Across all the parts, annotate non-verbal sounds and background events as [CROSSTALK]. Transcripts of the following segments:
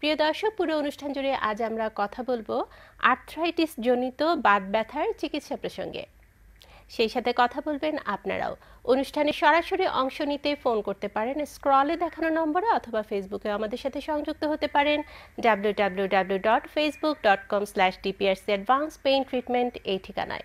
প্রিয় দর্শক পুরো অনুষ্ঠান জুড়ে আজ আমরা কথা বলবো আর্থ্রাইটিস জনিত বাত ব্যথার চিকিৎসা প্রসঙ্গে সেই সাথে কথা বলবেন আপনারাও অনুষ্ঠানে সরাসরি অংশ নিতে ফোন করতে পারেন স্ক্রলে দেখানো নম্বরে অথবা ফেসবুকে আমাদের সাথে সংযুক্ত হতে পারেন W W W dot Facebook dot com slash DPRC advance pain treatment এই ঠিকানায়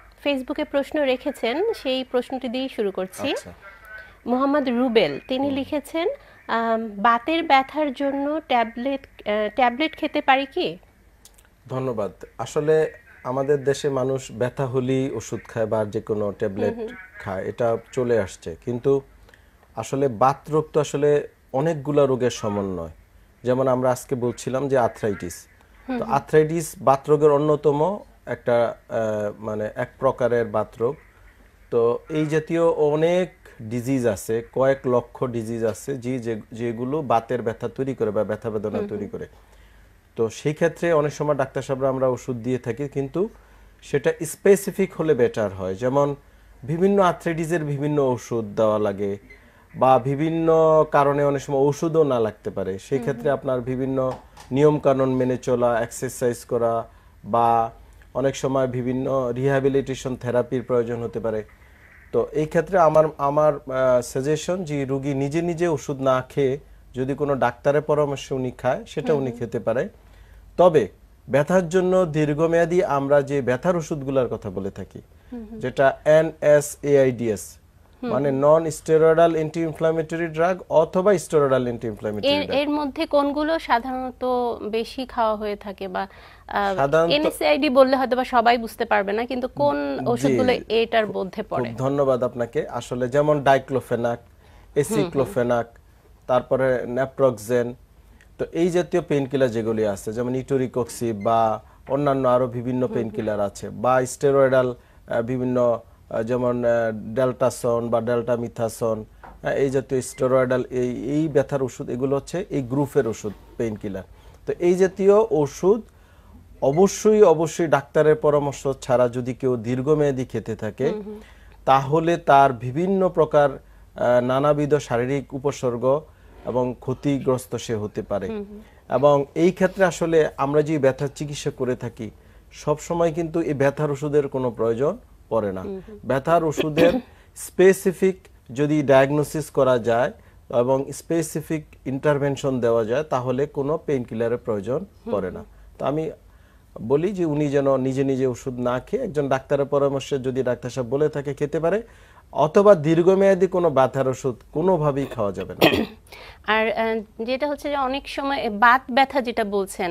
ফেসবুকে প্রশ্ন রেখেছেন সেই প্রশ্নটি দিয়ে শুরু করছি আচ্ছা। মোহাম্মদ রুবেল তিনি লিখেছেন বাতের ব্যথার জন্য ট্যাবলেট ট্যাবলেট খেতে পারি কি ধন্যবাদ আসলে আমাদের দেশে মানুষ ব্যথা হলেই ওষুধ খায় বা যে কোনো ট্যাবলেট খায় এটা চলে আসছে কিন্তু আসলে বাত রোগ তো আসলে অনেকগুলা রোগের সমন্বয় যেমন আমরা আজকে বলছিলাম যে আর্থ্রাইটিস তো আর্থ্রাইটিস বাত রোগের অন্যতম একটা মানে এক প্রকারের বাতরোগ তো এই জাতীয় অনেক ডিজিজ আছে কয়েক লক্ষ ডিজিজ আছে যে যেগুলো বাতের ব্যথা তৈরি করে বা ব্যথা বেদনা তৈরি করে তো সেই ক্ষেত্রে অনেক সময় ডাক্তার সাহেবরা আমরা ওষুধ দিয়ে থাকি কিন্তু সেটা স্পেসিফিক হলে বেটার হয় যেমন বিভিন্ন আর্থ্রেডিজের বিভিন্ন ওষুধ দেওয়া লাগে বা বিভিন্ন কারণে অনেক সময় ওষুধও না লাগতে পারে সেই ক্ষেত্রে আপনার বিভিন্ন নিয়মকানুন মেনে চলা এক্সারসাইজ করা বা অনেক সময় বিভিন্ন রিহ্যাবিলিটেশন থেরাপির প্রয়োজন হতে পারে তো এই ক্ষেত্রে আমার আমার সাজেশন যে রুগী নিজে নিজে ওষুধ না খেয়ে যদি কোনো ডাক্তারের পরামর্শ উনি খায় সেটা উনি খেতে পারে তবে ব্যথার জন্য দীর্ঘমেয়াদী আমরা যে ব্যথার ওষুধগুলোর কথা বলে থাকি যেটা এন এস এআইডিএস মানে non steroidal anti inflammatory drug অথবা স্টেরয়েডাল অ্যান্টি ইনফ্ল্যামেটরি ড্রাগ এর মধ্যে কোনগুলো সাধারণত বেশি খাওয়া হয়ে থাকে বা এনএসআইডি বললে হয়তো বা সবাই বুঝতে পারবে না কিন্তু কোন ওষুধগুলো এটার মধ্যে পড়ে খুব ধন্যবাদ আপনাকে আসলে যেমন ডাইক্লোফেনাক এসিক্লোফেনাক তারপরে ন্যাপ্রক্সেন তো এই জাতীয় পেইন কিলার যেগুলি আছে যেমন ইটোরিকক্সি বা অন্যান্য আরো বিভিন্ন পেইন কিলার আছে বা স্টেরয়েডাল বিভিন্ন যেমন ডেল্টাসন বা ডেল্টা মিথাসন হ্যাঁ, এই জাতীয় স্টেরয়েডাল এই এই ব্যথার ওষুধ এগুলো হচ্ছে এই গ্রুপের ওষুধ পেইন কিলার তো এই জাতীয় ওষুধ অবশ্যই অবশ্যই ডাক্তারের পরামর্শ ছাড়া যদি কেউ দীর্ঘমেয়াদী খেতে থাকে তাহলে তার বিভিন্ন প্রকার নানাবিধ শারীরিক উপসর্গ এবং ক্ষতিগ্রস্ত সে হতে পারে এবং এই ক্ষেত্রে আসলে আমরা যে ব্যথার চিকিৎসা করে থাকি সব সময় কিন্তু এই ব্যথার ওষুধের কোনো প্রয়োজন পড়ে না ব্যথার ওষুধের স্পেসিফিক যদি ডায়াগনোসিস করা যায় এবং স্পেসিফিক ইন্টারভেনশন দেওয়া যায় তাহলে কোনো পেইন কিলারের প্রয়োজন পড়ে না তো আমি বলি যে উনি যেন নিজে নিজে ওষুধ না খেয়ে একজন ডাক্তারের পরামর্শে যদি ডাক্তার সাহেব বলে থাকে খেতে পারে অথবা দীর্ঘমেয়াদী কোনো ব্যথার ওষুধ কোনোভাবেই খাওয়া যাবে না [COUGHS] আর যেটা হচ্ছে যে অনেক সময় বাত ব্যথা যেটা বলছেন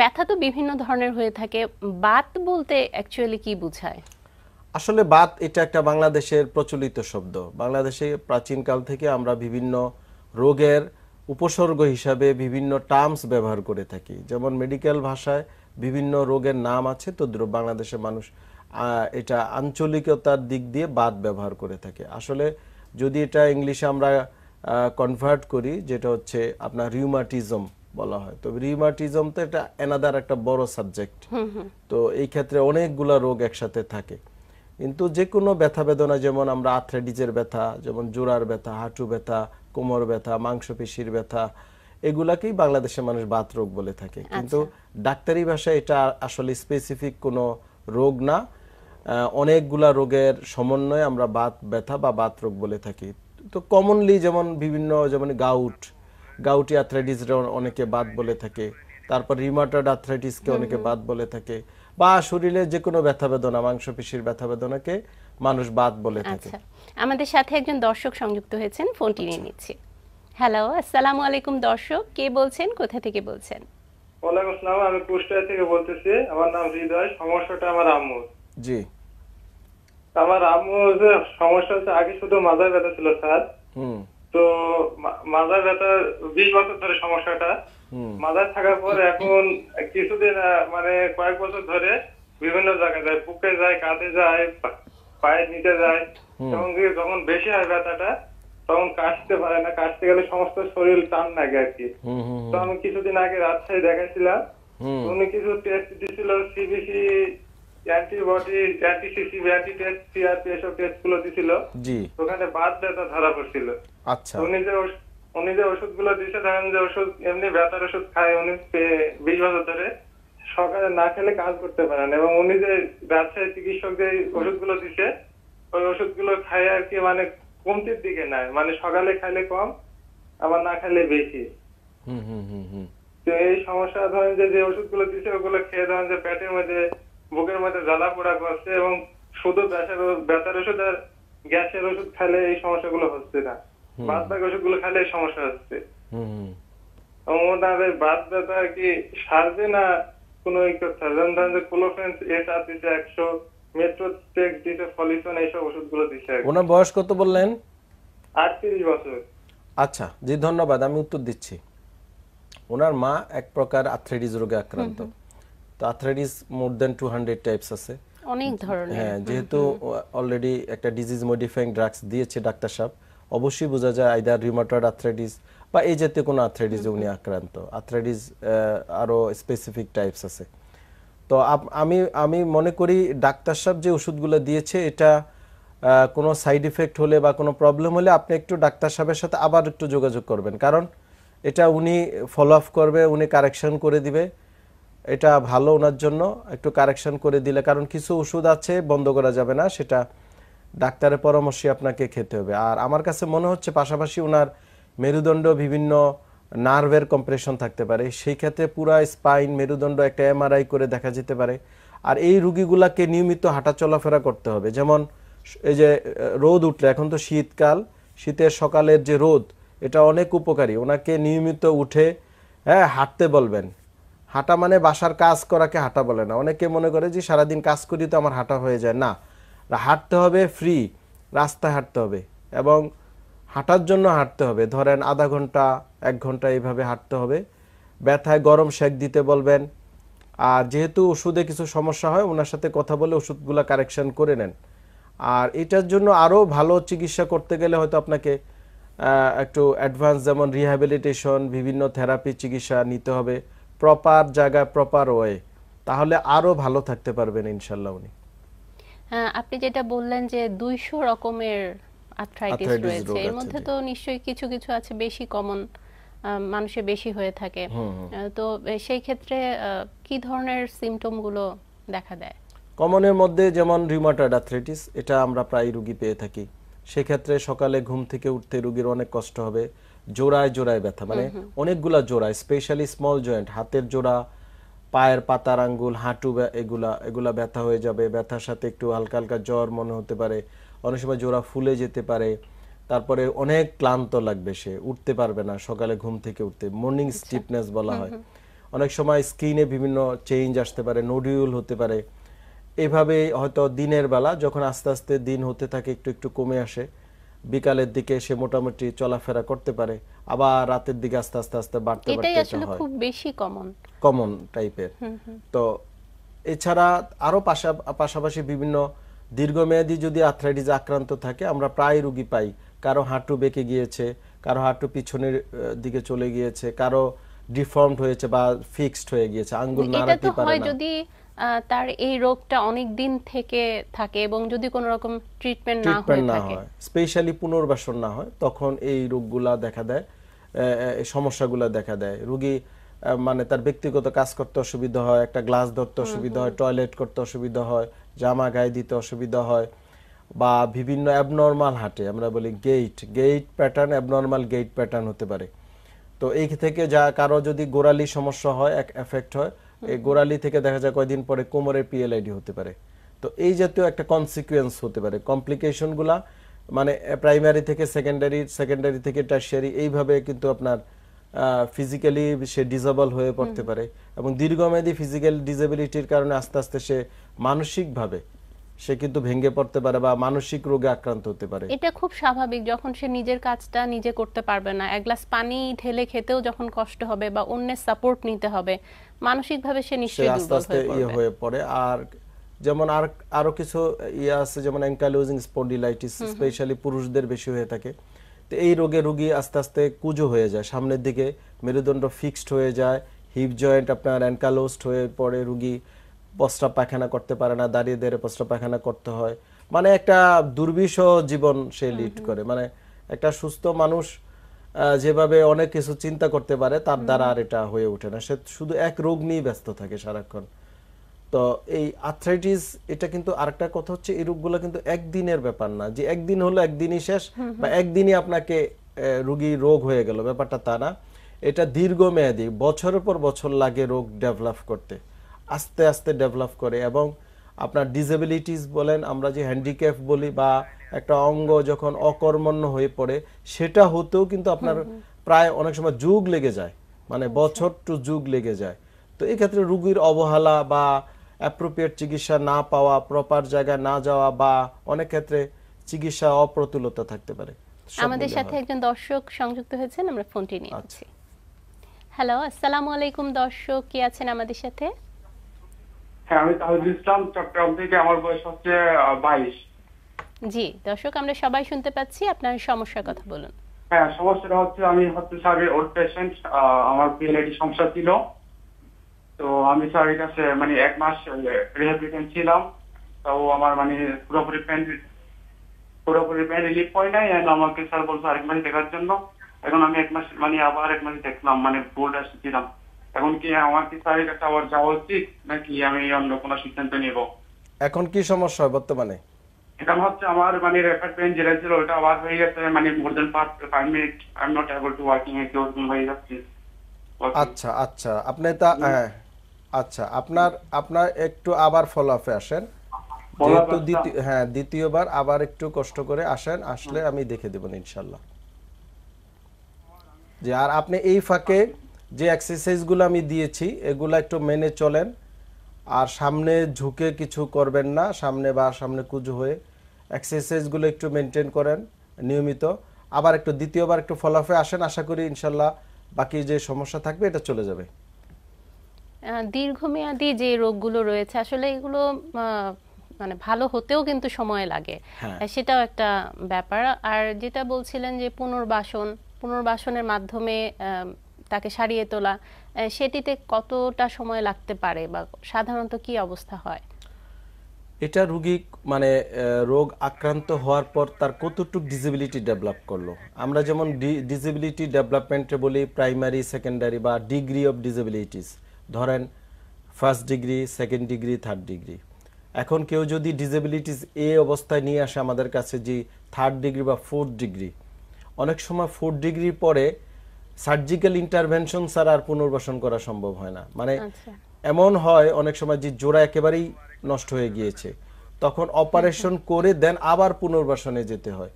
ব্যথা তো বিভিন্ন ধরনের হয়ে থাকে বাত বলতে অ্যাকচুয়ালি কি বোঝায় আসলে বাত এটা একটা বাংলাদেশের প্রচলিত শব্দ বাংলাদেশে প্রাচীনকাল থেকে আমরা বিভিন্ন রোগের উপসর্গ হিসাবে বিভিন্ন টার্মস ব্যবহার করে থাকি যেমন মেডিকেল ভাষায় বিভিন্ন রোগের নাম আছে তদ্রুপ বাংলাদেশের মানুষ এটা আঞ্চলিকতার দিক দিয়ে বাদ ব্যবহার করে থাকে আসলে যদি এটা ইংলিশে আমরা কনভার্ট করি যেটা হচ্ছে আপনার রিউমাটিজম বলা হয় তো রিউমাটিজম তো এটা অ্যানাদার একটা বড় সাবজেক্ট তো এই ক্ষেত্রে অনেকগুলা রোগ একসাথে থাকে কিন্তু যে কোনো ব্যথা বেদনা যেমন আমরা আথ্রেডিজের ব্যথা যেমন জোড়ার ব্যথা হাঁটু ব্যথা কোমর ব্যথা মাংসপেশির ব্যথা এগুলাকেই বাংলাদেশের মানুষ বাত রোগ বলে থাকে আচ্ছা। কিন্তু ডাক্তারি ভাষায় এটা আসলে স্পেসিফিক কোনো রোগ না অনেকগুলা রোগের সমন্বয়ে আমরা বাত ব্যথা বা বাত রোগ বলে থাকি তো কমনলি যেমন বিভিন্ন যেমন গাউট গাউটি আর্থ্রাইটিস অনেকে বাত বলে থাকে তারপর রিমাটার্ড আর্থ্রাইটিসকে অনেকে বাত বলে থাকে বা শরীরে যে কোনো ব্যথা বেদনা মাংসপেশির ব্যথা বেদনাকে মানুষ বাদ বলে থাকে আচ্ছা, আমাদের সাথে একজন দর্শক সংযুক্ত হয়েছেন ফোনটি নিয়ে আচ্ছা। নিচ্ছি হ্যালো আসসালামু আলাইকুম দর্শক কে বলছেন কোথা থেকে বলছেন ওয়ালাইকুম আসসালাম আমি কুষ্টিয়া থেকে বলতেছি আমার নাম হৃদয় সমস্যাটা আমার আম্মু জি আমার আম্মুর সমস্যা হচ্ছে আগে শুধু মাথায় ব্যথা ছিল স্যার তো মাজার ব্যথা বিশ বছর ধরে সমস্যাটা মাজার থাকার পর এখন কিছুদিন মানে কয়েক বছর ধরে বিভিন্ন জায়গায় যায় বুকে যায় কাঁধে যায় পায়ের নিচে যায় এবং যখন বেশি হয় ব্যথাটা তখন কাশতে পারে না কাশতে গেলে সমস্ত শরীর টান লাগে আর কি তো আমি কিছুদিন আগে রাজশাহী দেখাছিলাম উনি কিছু টেস্ট দিছিল CBC antibody anti CC anti test CRP এসব টেস্ট গুলো দিছিল ওখানে বাদ ব্যথা ধরা পড়ছিল আচ্ছা উনি যে উনি যে ওষুধ গুলো দিছে ধরেন যে ওষুধ এমনি ব্যথার ওষুধ খায় উনি বিশ বছর ধরে সকালে না খেলে কাজ করতে পারেন এবং উনি যে রাজশাহী চিকিৎসক যে ওষুধ গুলো দিছে ওই ওষুধ গুলো খায় আর কি মানে কমতির দিকে নাই মানে সকালে খাইলে কম আবার না খাইলে বেশি তো এই সমস্যা ধরেন যে যে ওষুধ গুলো দিছে ওগুলো খেয়ে ধরেন যে পেটের মধ্যে বুকের মধ্যে জ্বালা পোড়া করছে এবং শুধু ব্যথার ওষুধ আর গ্যাসের ওষুধ খাইলে এই সমস্যাগুলো হচ্ছে না বাত ওষুধ গুলো খেলে সমস্যা হচ্ছে আমাদের বাত ব্যথা কি সারবে না কোনো দিতে একশো মেট্রোটেক দিতে ফলিসন এইসব ওষুধগুলো ওনার বয়স কত বললেন আটত্রিশ বছর আচ্ছা জি ধন্যবাদ আমি উত্তর দিচ্ছি ওনার মা এক প্রকার আর্থ্রাইটিস রোগে আক্রান্ত তো arthritis more than two hundred types আছে অনেক ধরনের হ্যাঁ যেহেতু অলরেডি একটা ডিজিজ মডিফাইং ড্রাগস দিয়েছে ডাক্তার সাহেব অবশ্যই বোঝা যায় আইদার রিউমাটয়েড আর্থ্রাইটিস বা এই জাতীয় কোনো আর্থ্রাইটিসে উনি আক্রান্ত আর্থ্রাইটিস আরও স্পেসিফিক টাইপস আছে তো আমি আমি মনে করি ডাক্তার সাহেব যে ওষুধগুলো দিয়েছে এটা কোনো সাইড ইফেক্ট হলে বা কোনো প্রবলেম হলে আপনি একটু ডাক্তার সাহেবের সাথে আবার একটু যোগাযোগ করবেন কারণ এটা উনি ফলো আপ করবে উনি কারেকশান করে দিবে এটা ভালো ওনার জন্য একটু কারেকশন করে দিলে কারণ কিছু ওষুধ আছে বন্ধ করা যাবে না সেটা ডাক্তারের পরামর্শে আপনাকে খেতে হবে আর আমার কাছে মনে হচ্ছে পাশাপাশি ওনার মেরুদণ্ড বিভিন্ন নার্ভের কম্প্রেশন থাকতে পারে সেই ক্ষেত্রে পুরো স্পাইন মেরুদণ্ড একটা এমআরআই করে দেখা যেতে পারে আর এই রুগীগুলোকে নিয়মিত হাঁটা চলাফেরা করতে হবে যেমন এই যে রোদ উঠলে এখন তো শীতকাল শীতের সকালের যে রোদ এটা অনেক উপকারী ওনাকে নিয়মিত উঠে হ্যাঁ হাঁটতে বলবেন হাঁটা মানে বাসার কাজ করাকে হাঁটা বলে না অনেকে মনে করে যে সারাদিন কাজ করি তো আমার হাঁটা হয়ে যায় না হাঁটতে হবে ফ্রি রাস্তায় হাঁটতে হবে এবং হাঁটার জন্য হাঁটতে হবে ধরেন আধা ঘন্টা এক ঘন্টা এইভাবে হাঁটতে হবে ব্যথায় গরম শেক দিতে বলবেন আর যেহেতু ওষুধে কিছু সমস্যা হয় ওনার সাথে কথা বলে ওষুধগুলো কারেকশান করে নেন আর এটার জন্য আরও ভালো চিকিৎসা করতে গেলে হয়তো আপনাকে একটু অ্যাডভান্স যেমন রিহ্যাবিলিটেশন বিভিন্ন থেরাপি চিকিৎসা নিতে হবে প্রপার জায়গায় প্রপার ওয়ে তাহলে আরও ভালো থাকতে পারবেন ইনশাল্লাহ উনি হ্যাঁ, আপনি যেটা বললেন যে দুইশো রকমের আর্থ্রাইটিস রয়েছে এর মধ্যে তো নিশ্চয়ই কিছু কিছু আছে বেশি কমন মানুষে বেশি হয়ে থাকে তো সেই ক্ষেত্রে কি ধরনের সিমটম গুলো দেখা দেয় কমনের মধ্যে যেমন রিউমাটয়েড আর্থ্রাইটিস এটা আমরা প্রায় রোগী পেয়ে থাকি সেক্ষেত্রে সকালে ঘুম থেকে উঠতে রোগীর অনেক কষ্ট হবে জোড়ায় জোড়ায় ব্যথা মানে অনেকগুলা জোড়া স্পেশালি স্মল জয়েন্ট হাতের জোড়া পায়ের পাতার আঙ্গুল হাঁটু এগুলা এগুলা ব্যথা হয়ে যাবে ব্যথার সাথে একটু হালকা হালকা জ্বর মনে হতে পারে অনেক সময় জোড়া ফুলে যেতে পারে তারপরে অনেক ক্লান্ত লাগবে সে উঠতে পারবে না সকালে ঘুম থেকে উঠতে মর্নিং আচ্ছা। স্টিফনেস বলা হয় অনেক সময় স্কিনে বিভিন্ন চেঞ্জ আসতে পারে নোডিউল হতে পারে এভাবে হয়তো দিনের বেলা যখন আস্তে আস্তে দিন হতে থাকে একটু একটু কমে আসে বিকালের দিকে সে মোটামুটি চলাফেরা করতে পারে আবার রাতের দিকে আস্তে আস্তে আস্তে বাড়তে বাড়তে এটাই আসলে খুব বেশি কমন কমন টাইপের তো এছাড়া আরো পাশাপাশি বিভিন্ন দীর্ঘমেয়াদী যদি আর্থ্রাইটিস আক্রান্ত থাকে আমরা প্রায় রুগী পাই কারো হাঁটু বেঁকে গিয়েছে কারো হাঁটু পিছনের দিকে চলে গিয়েছে কারো ডিফর্মড হয়েছে বা ফিক্সড হয়ে গিয়েছে আঙ্গুল নাড়াতে পারে না যদি তার এই রোগটা অনেক দিন থেকে থাকে এবং যদি কোনো রকম ট্রিটমেন্ট না হয় থাকে স্পেশালি পুনর্বাসন না হয় তখন এই রোগগুলা দেখা দেয় সমস্যাগুলা দেখা দেয় রোগী মানে তার ব্যক্তিগত কাজ করতে অসুবিধা হয় একটা গ্লাস ধরতে অসুবিধা হয় টয়লেট করতে অসুবিধা হয় জামা গায়ে দিতে অসুবিধা হয় বা বিভিন্ন অ্যাবনর্মাল হাঁটে আমরা বলি gait gait pattern abnormal gait pattern হতে পারে তো এই থেকে যা কারো যদি গোড়ালি সমস্যা হয় এক এফেক্ট হয় এই গোড়ালি থেকে দেখা যায় কয়েকদিন পরে কোমরে পিএলআইডি হতে পারে তো এই জাতীয় একটা কনসিকুয়েন্স হতে পারে কমপ্লিকেশনগুলা মানে প্রাইমারি থেকে সেকেন্ডারি সেকেন্ডারি থেকে টার্সিয়ারি এইভাবে কিন্তু আপনার ফিজিক্যালি সে ডিজেবল হয়ে পড়তে পারে এবং দীর্ঘমেয়াদী ফিজিক্যাল ডিজেবিলিটির কারণে আস্তে আস্তে সে মানসিকভাবে সে কিন্তু ভেঙে পড়তে পারে বা মানসিক রোগে আক্রান্ত হতে পারে এটা খুব স্বাভাবিক যখন সে নিজের কাজটা নিজে করতে পারবে না এক গ্লাস পানি ঢেলে খেতেও যখন কষ্ট হবে বা অন্যের সাপোর্ট নিতে হবে মানসিক ভাবে সে নিশ্চয়ই আস্তে আস্তে ইয়ে হয়ে পড়ে আর যেমন আর আরো কিছু ইয়ে আছে যেমন অ্যাঙ্কালোজিং স্পন্ডিলাইটিস স্পেশালি পুরুষদের বেশি হয়ে থাকে তো এই রোগে রোগী আস্তে আস্তে কুজো হয়ে যায় সামনের দিকে মেরুদণ্ড ফিক্সড হয়ে যায় হিপ জয়েন্ট আপনার অ্যানকালোস্ট হয়ে পড়ে রুগী প্রস্রাব পায়খানা করতে পারে না দাঁড়িয়ে দাঁড়িয়ে প্রস্রাব পায়খানা করতে হয় মানে একটা দুর্বিষহ জীবন সে লিড করে মানে একটা সুস্থ মানুষ যেভাবে অনেক কিছু চিন্তা করতে পারে তার দ্বারা আর এটা হয়ে ওঠে না সে শুধু এক রোগ নিয়ে ব্যস্ত থাকে সারাক্ষণ তো এই আর্থ্রাইটিস এটা কিন্তু আরেকটা কথা হচ্ছে এই রোগগুলো কিন্তু একদিনের ব্যাপার না যে একদিন হলো একদিনই শেষ বা একদিনই আপনাকে রুগী রোগ হয়ে গেল ব্যাপারটা তা না এটা দীর্ঘমেয়াদী বছরের পর বছর লাগে রোগ ডেভেলপ করতে আস্তে আস্তে ডেভেলপ করে এবং আপনার ডিসেবিলিটিস বলেন আমরা যে হ্যান্ডিক্যাপ বলি বা একটা অঙ্গ যখন অকর্মণ্য হয়ে পড়ে সেটা হতেও কিন্তু আপনার প্রায় অনেক সময় যুগ লেগে যায় মানে আচ্ছা। বছর টু যুগ লেগে যায় তো এই ক্ষেত্রে রুগীর অবহেলা বা অ্যাপ্রোপ্রিয়েট চিকিৎসা না পাওয়া প্রপার জায়গায় না যাওয়া বা অনেক ক্ষেত্রে চিকিৎসা অপ্রতুলতা থাকতে পারে আমাদের সাথে একজন দর্শক সংযুক্ত হয়েছেন আমরা ফোনটি নিয়ে হ্যালো আচ্ছা। আসসালামু আলাইকুম দর্শক কি আছেন আমাদের সাথে হ্যাঁ আমি তাহলে জি দর্শক আমরা সবাই শুনতে পাচ্ছি আপনার সমস্যার কথা বলুন হ্যাঁ সমস্যাটা হচ্ছে আমি হচ্ছে স্যার ওল্ড পেশেন্ট আমার পিএলআইডি সমস্যা ছিল তো আমি কাছে মানে এক মাস রিহ্যাবিলিটেশন ছিলাম তো আমার মানে পুরোপুরি পেন পুরোপুরি পেন রিলিফ হয় নাই এন্ড আমাকে স্যার বলছে আরেক দেখার জন্য এখন আমি এক মাস মানে আবার এক মাস দেখলাম মানে বোল্ড আসছিলাম এখন কি হ্যাঁ, আমার কি স্যারের কাছে আবার যাওয়া উচিত নাকি আমি অন্য কোনো সিদ্ধান্ত এখন কি সমস্যা বর্তমানে এখন হচ্ছে আমার মানে রেফার পেন যেটা ছিল ওটা আবার হয়ে গেছে মানে more than five minute I am not able to working হয়ে যাচ্ছে আচ্ছা আচ্ছা আপনি তা হ্যাঁ, আচ্ছা আপনার আপনার একটু আবার ফলো আপে আসেন যেহেতু আচ্ছা। হ্যাঁ দ্বিতীয়বার আবার একটু কষ্ট করে আসেন আসলে আমি দেখে দেবেন ইনশাল্লাহ যে আর আপনি এই ফাঁকে আচ্ছা। যে এক্সারসাইজগুলো আমি দিয়েছি এগুলো একটু মেনে চলেন আর সামনে ঝুঁকে কিছু করবেন না সামনে বা সামনে কুজু হয়ে এক্সারসাইজগুলো একটু মেনটেন করেন নিয়মিত আবার একটু দ্বিতীয়বার একটু ফলাফে আসেন আশা করি ইনশাল্লাহ বাকি যে সমস্যা থাকবে এটা চলে যাবে দীর্ঘমেয়াদী যে রোগগুলো রয়েছে আসলে এগুলো মানে ভালো হতেও কিন্তু সময় লাগে হ্যাঁ। সেটাও একটা ব্যাপার আর যেটা বলছিলেন যে পুনর্বাসন পুনর্বাসনের মাধ্যমে তাকে সারিয়ে তোলা সেটিতে কতটা সময় লাগতে পারে বা সাধারণত কি অবস্থা হয় এটা রুগী মানে রোগ আক্রান্ত হওয়ার পর তার কতটুক ডিসেবিলিটি ডেভেলপ করলো আমরা যেমন ডিসেবিলিটি ডেভেলপমেন্টে বলি প্রাইমারি সেকেন্ডারি বা ডিগ্রি অফ ডিসেবিলিটিস ধরেন first degree second degree third degree এখন কেউ যদি ডিসেবিলিটিস এ অবস্থায় নিয়ে আসে আমাদের কাছে যে থার্ড ডিগ্রি বা ফোর্থ ডিগ্রি অনেক সময় ফোর্থ ডিগ্রির পরে সার্জিক্যাল ইন্টারভেনশন ছাড়া আর পুনর্বাসন করা সম্ভব হয় না মানে আচ্ছা। এমন হয় অনেক সময় যে জোড়া একেবারেই নষ্ট হয়ে গিয়েছে তখন অপারেশন আচ্ছা। করে দেন আবার পুনর্বাসনে যেতে হয়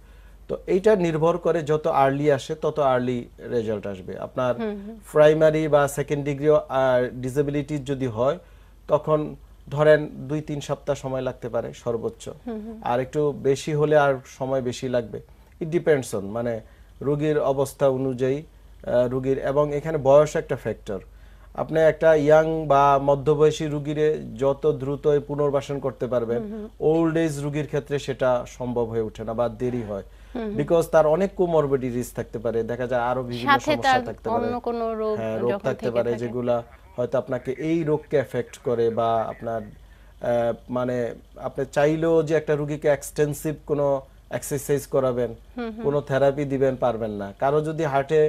তো এইটা নির্ভর করে যত আর্লি আসে তত আর্লি রেজাল্ট আসবে আপনার প্রাইমারি বা সেকেন্ড ডিগ্রি ডিসেবিলিটি যদি হয় তখন ধরেন দুই তিন সপ্তাহ সময় লাগতে পারে সর্বোচ্চ আর একটু বেশি হলে আর সময় বেশি লাগবে ইট ডিপেন্ডস অন মানে রোগীর অবস্থা অনুযায়ী রুগীর এবং এখানে বয়স একটা ফ্যাক্টর আপনি একটা ইয়াং বা মধ্যবয়সী রুগীরে যত দ্রুত পুনর্বাসন করতে পারবেন ওল্ড এজ রুগীর ক্ষেত্রে সেটা সম্ভব হয়ে ওঠে না বা দেরি হয় বিকজ তার অনেক কোমরবিডিটিস থাকতে পারে দেখা যায় আরো বিভিন্ন সমস্যা থাকতে পারে অন্য কোন রোগ হ্যাঁ, রোগ থাকতে পারে যেগুলা হয়তো আপনাকে এই রোগকে এফেক্ট করে বা আপনার মানে আপনি চাইলেও যে একটা রুগীকে এক্সটেন্সিভ কোনো এক্সারসাইজ করাবেন কোনো থেরাপি দিবেন পারবেন না কারো যদি হার্টে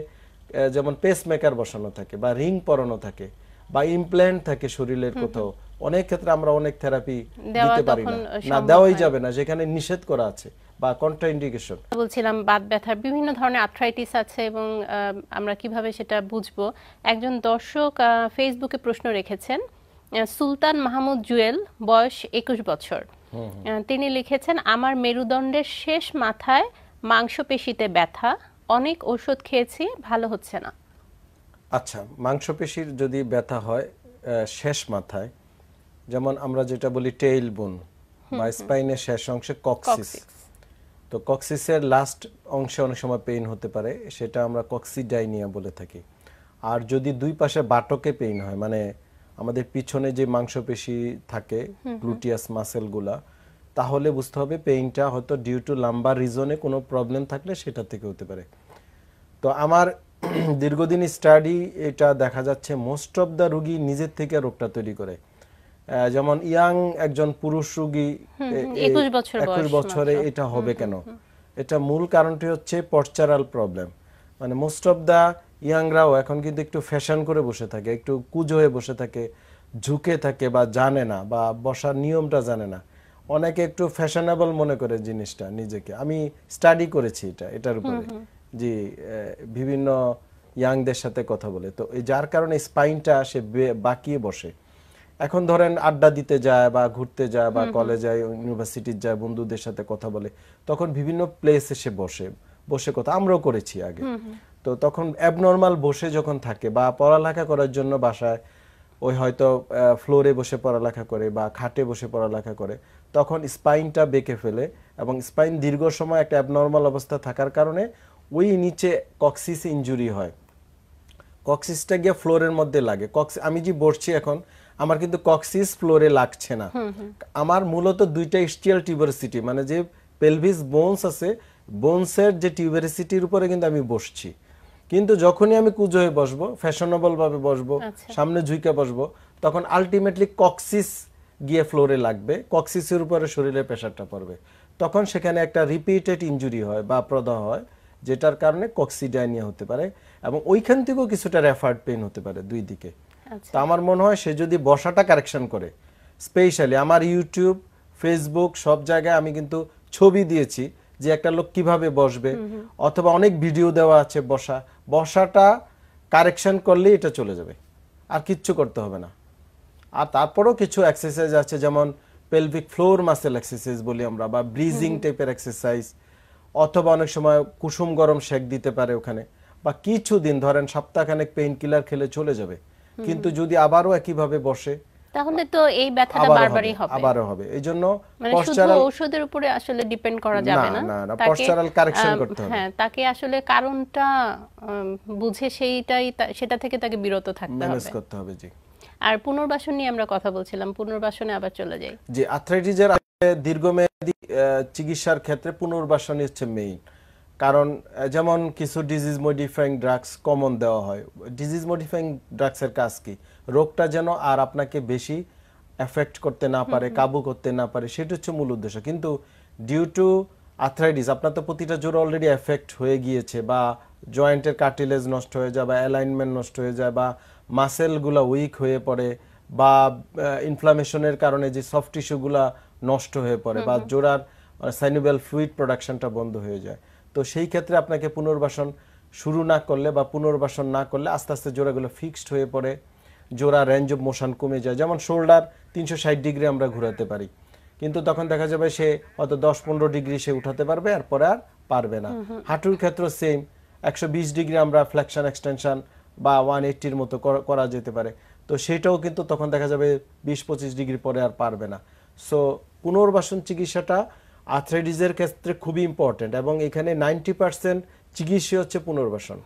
যেমন পেসমেকার বসানো থাকে বা রিং পরানো থাকে বা ইমপ্ল্যান্ট থাকে শরীরের কোথাও অনেক ক্ষেত্রে আমরা অনেক থেরাপি দিতে পারি না দেওয়াই যাবে না যেখানে নিষেধ করা আছে বা কন্ট্রাইন্ডিকেশন বলছিলাম বাত ব্যথার বিভিন্ন ধরনের আর্থ্রাইটিস আছে এবং আমরা কিভাবে সেটা বুঝব একজন দর্শক ফেসবুকে প্রশ্ন রেখেছেন সুলতান মাহমুদ জুয়েল বয়স একুশ বছর তিনি লিখেছেন আমার মেরুদণ্ডের শেষ মাথায় মাংসপেশিতে ব্যথা অনেক ওষুধ খেয়েছি ভালো হচ্ছে না আচ্ছা মাংসপেশির যদি ব্যথা হয় শেষ মাথায় যেমন আমরা যেটা বলি টেইল বোন বা স্পাইনের শেষ অংশে কক্সিস তো কক্সিসের লাস্ট অংশে অনেক সময় পেইন হতে পারে সেটা আমরা কক্সিডাইনিয়া বলে থাকি আর যদি দুই পাশে বাটকে পেইন হয় মানে আমাদের পিছনে যে মাংসপেশি থাকে গ্লুটিয়াস মাসেলগুলা তাহলে বুঝতে হবে পেইনটা হয়তো ডিউ টু লাম্বার রিজনে কোনো প্রবলেম থাকলে সেটা থেকে হতে পারে তো আমার দীর্ঘদিন স্টাডি এটা দেখা যাচ্ছে মোস্ট অফ দ্য রুগী নিজের থেকে রোগটা তৈরি করে যেমন ইয়াং একজন পুরুষ রুগী একুশ বছরে এটা হবে কেন এটা মূল কারণটি হচ্ছে পর্চারাল প্রবলেম মানে মোস্ট অফ দ্য ইয়াংরাও এখন কিন্তু একটু ফ্যাশন করে বসে থাকে একটু কুজ হয়ে বসে থাকে ঝুঁকে থাকে বা জানে না বা বসার নিয়মটা জানে না অনেকে একটু ফ্যাশনেবল মনে করে জিনিসটা নিজেকে আমি স্টাডি করেছি এটা এটার উপরে জি বিভিন্ন ইয়াংদের সাথে কথা বলে তো যার কারণে স্পাইনটা সে বাকিয়ে বসে এখন ধরেন আড্ডা দিতে যায় বা ঘুরতে যায় বা কলেজে যায় ইউনিভার্সিটির যায় বন্ধুদের সাথে কথা বলে তখন বিভিন্ন প্লেসে সে বসে বসে কথা আমরাও করেছি আগে তো তখন অ্যাবনর্মাল বসে যখন থাকে বা পড়ালেখা করার জন্য বাসায় ওই হয়তো ফ্লোরে বসে পড়ালেখা করে বা খাটে বসে পড়ালেখা করে তখন স্পাইনটা বেঁকে ফেলে এবং স্পাইন দীর্ঘ সময় একটা অ্যাবনর্মাল অবস্থা থাকার কারণে ওই নিচে কক্সিস ইঞ্জুরি হয় কক্সিসটা গিয়ে ফ্লোরের মধ্যে লাগে কক্স আমি যে বসছি এখন আমার কিন্তু কক্সিস ফ্লোরে লাগছে না আমার মূলত দুইটা স্টিয়াল টিউবারসিটি মানে যে পেলভিস বোনস আছে বোনসের যে টিউবারসিটির উপরে কিন্তু আমি বসছি কিন্তু যখনই আমি কুজো হয়ে বসবো ফ্যাশনেবলভাবে বসবো আচ্ছা। সামনে ঝুঁকে বসবো তখন আলটিমেটলি কক্সিস গিয়ে ফ্লোরে লাগবে কক্সিসের উপরে শরীরে প্রেশারটা পড়বে তখন সেখানে একটা রিপিটেড ইঞ্জুরি হয় বা প্রদাহ হয় যেটার কারণে কক্সিডাইনিয়া হতে পারে এবং ওইখান থেকেও কিছুটা রেফার্ড পেন হতে পারে দুই দিকে আচ্ছা। তো আমার মনে হয় সে যদি বসাটা কারেকশন করে স্পেশালি আমার ইউটিউব ফেসবুক সব জায়গায় আমি কিন্তু ছবি দিয়েছি যে একটা লোক কিভাবে বসবে অথবা অনেক ভিডিও দেওয়া আছে বসা বসাটা কারেকশন করলে এটা চলে যাবে আর কিচ্ছু করতে হবে না আর তারপরেও কিছু এক্সারসাইজ আছে যেমন পেলভিক ফ্লোর মাসেল এক্সারসাইজ বলি আমরা বা ব্রিজিং টাইপের এক্সারসাইজ অথবা অনেক সময় কুসুম গরম শেক দিতে পারে ওখানে বা কিছু দিন ধরেন সপ্তাহখানেক পেইন কিলার খেলে চলে যাবে কিন্তু যদি আবারও একইভাবে বসে তাহলে তো এই ব্যথাটা বারবারই হবে আবারও হবে এইজন্য পশ্চারাল মানে ঔষধের উপরে আসলে ডিপেন্ড করা যাবে না না না পশ্চারাল কারেকশন করতে হবে হ্যাঁ তাকে আসলে কারণটা বুঝে সেইটাই সেটা থেকে তাকে বিরত থাকতে হবে ম্যানেজ করতে হবে জি আর পুনর্বাসন নিয়ে আমরা কথা বলছিলাম পুনর্বাসনে আবার চলে যাই জি আর্থ্রাইটিসের দীর্ঘমেয়াদী চিকিৎসার ক্ষেত্রে পুনর্বাসন হচ্ছে মেইন কারণ যেমন কিছু ডিজিজ মডিফাইং ড্রাগস কমন দেওয়া হয় ডিজিজ মডিফাইং ড্রাগসের কাজ কি রোগটা যেন আর আপনাকে বেশি এফেক্ট করতে না পারে কাবু করতে না পারে সেটা হচ্ছে মূল উদ্দেশ্য কিন্তু ডিউ টু আথরাইটিস আপনার তো প্রতিটা জোর অলরেডি এফেক্ট হয়ে গিয়েছে বা জয়েন্টের কার্টিলেজ নষ্ট হয়ে যায় বা অ্যালাইনমেন্ট নষ্ট হয়ে যায় বা মাসেলগুলো উইক হয়ে পড়ে বা ইনফ্লামেশনের কারণে যে সফট টিস্যুগুলা নষ্ট হয়ে পড়ে বা জোড়ার মানে সাইনুবেল ফ্লুইড প্রোডাকশনটা বন্ধ হয়ে যায় তো সেই ক্ষেত্রে আপনাকে পুনর্বাসন শুরু না করলে বা পুনর্বাসন না করলে আস্তে আস্তে জোড়াগুলো ফিক্সড হয়ে পড়ে জোড়া রেঞ্জ অফ মোশন কমে যায় যেমন শোল্ডার তিনশো ষাট ডিগ্রি আমরা ঘুরাতে পারি কিন্তু তখন দেখা যাবে সে হয়তো দশ পনেরো ডিগ্রি সে উঠাতে পারবে আর পরে আর পারবে না হাঁটুর ক্ষেত্রে সেম একশো বিশ ডিগ্রি আমরা ফ্ল্যাকশন এক্সটেনশন বা ওয়ান এইটির মতো করা যেতে পারে তো সেটাও কিন্তু তখন দেখা যাবে বিশ পঁচিশ ডিগ্রি পরে আর পারবে না সো পুনর্বাসন চিকিৎসাটা আর্থ্রাইটিসের ক্ষেত্রে খুবই ইম্পর্টেন্ট এবং এখানে নাইনটি পার্সেন্ট চিকিৎসা হচ্ছে পুনর্বাসন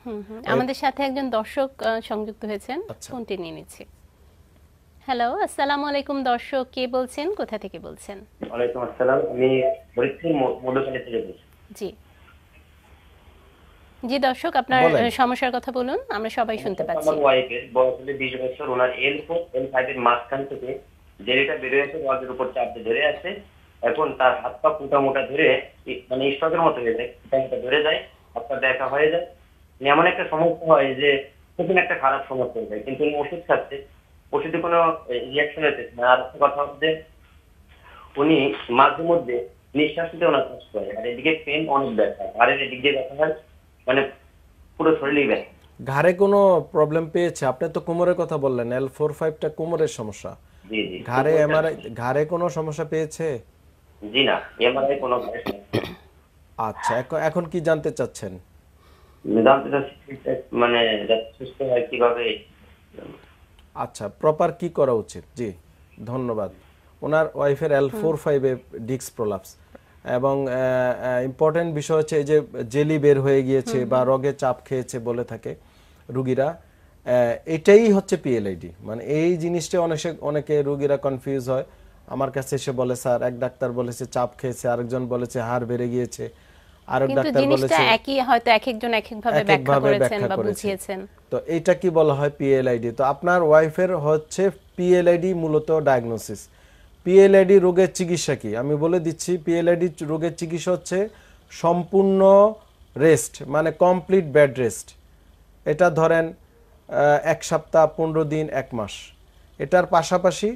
আমাদের সাথে একজন দর্শক সংযুক্ত হয়েছেন আচ্ছা। ফোনটি নিয়ে নিচ্ছি হ্যালো আসসালামু আলাইকুম দর্শক কে বলছেন কোথা থেকে বলছেন ওয়ালাইকুম আসসালাম আমি ফরিদপুর মধুখালী থেকে বলছি জি জি দর্শক আপনার সমস্যার কথা বলুন আমরা সবাই শুনতে পাচ্ছি আমার ওয়াইফের বয়স হলো 20 বছর ওনার L4 L5 এর মাঝখান থেকে জেরিটা বেড়ে আছে ওয়ালের উপর চাপ দিয়ে ধরে আছে এখন তার হাত পা মোটা মোটা ধরে মানে স্টকের মতো হয়ে যায় ধরে যায় হাত পা দেখা হয়ে যায় মানে এমন একটা সমস্যা হয় যে সেখানে একটা খারাপ সমস্যা হয়ে যায় কিন্তু উনি ওষুধ খাচ্ছে ওষুধে কোনো রিয়াকশন হয়েছে না আর একটা কথা হচ্ছে উনি মাঝে মধ্যে নিঃশ্বাস নিতে ওনার কষ্ট হয় আর এদিকে পেন অনেক ব্যথা এর এদিক দিয়ে ব্যথা হয় মানে পুরো শরীরেই ব্যথা ঘাড়ে কোনো প্রবলেম পেয়েছে আপনি তো কোমরের কথা বললেন এল ফোর ফাইভটা কোমরের সমস্যা ঘাড়ে এমআরআই ঘাড়ে কোনো সমস্যা পেয়েছে জি না এমআরআই কোনো আচ্ছা এখন কি জানতে চাচ্ছেন জানতে চাচ্ছি মানে সুস্থ হয় কিভাবে আচ্ছা প্রপার কি করা উচিত জি ধন্যবাদ ওনার ওয়াইফের এল ফোর ফাইভে ডিক্স প্রলাপস এবং ইম্পর্টেন্ট বিষয় হচ্ছে এই যে জেলি বের হয়ে গিয়েছে বা রগে চাপ খেয়েছে বলে থাকে রুগীরা এটাই হচ্ছে পিএলআইডি মানে এই জিনিসটা অনেকে অনেকে রোগীরা কনফিউজ হয় আমার কাছে এসে বলে স্যার এক ডাক্তার বলেছে চাপ খেয়েছে আরেকজন বলেছে হার বেড়ে গিয়েছে আরেক ডাক্তার বলেছে একই হয়তো এক একজন এক একভাবে ব্যাখ্যা করেছেন বা বুঝিয়েছেন তো এটা কি বলা হয় পিএলআইডি তো আপনার ওয়াইফের হচ্ছে পিএলআইডি মূলত ডায়াগনোসিস পিএলআইডি রোগের চিকিৎসা কি আমি বলে দিচ্ছি পিএলআইডি রোগের চিকিৎসা হচ্ছে সম্পূর্ণ রেস্ট মানে কমপ্লিট বেড রেস্ট এটা ধরেন এক সপ্তাহ পনেরো দিন এক মাস এটার পাশাপাশি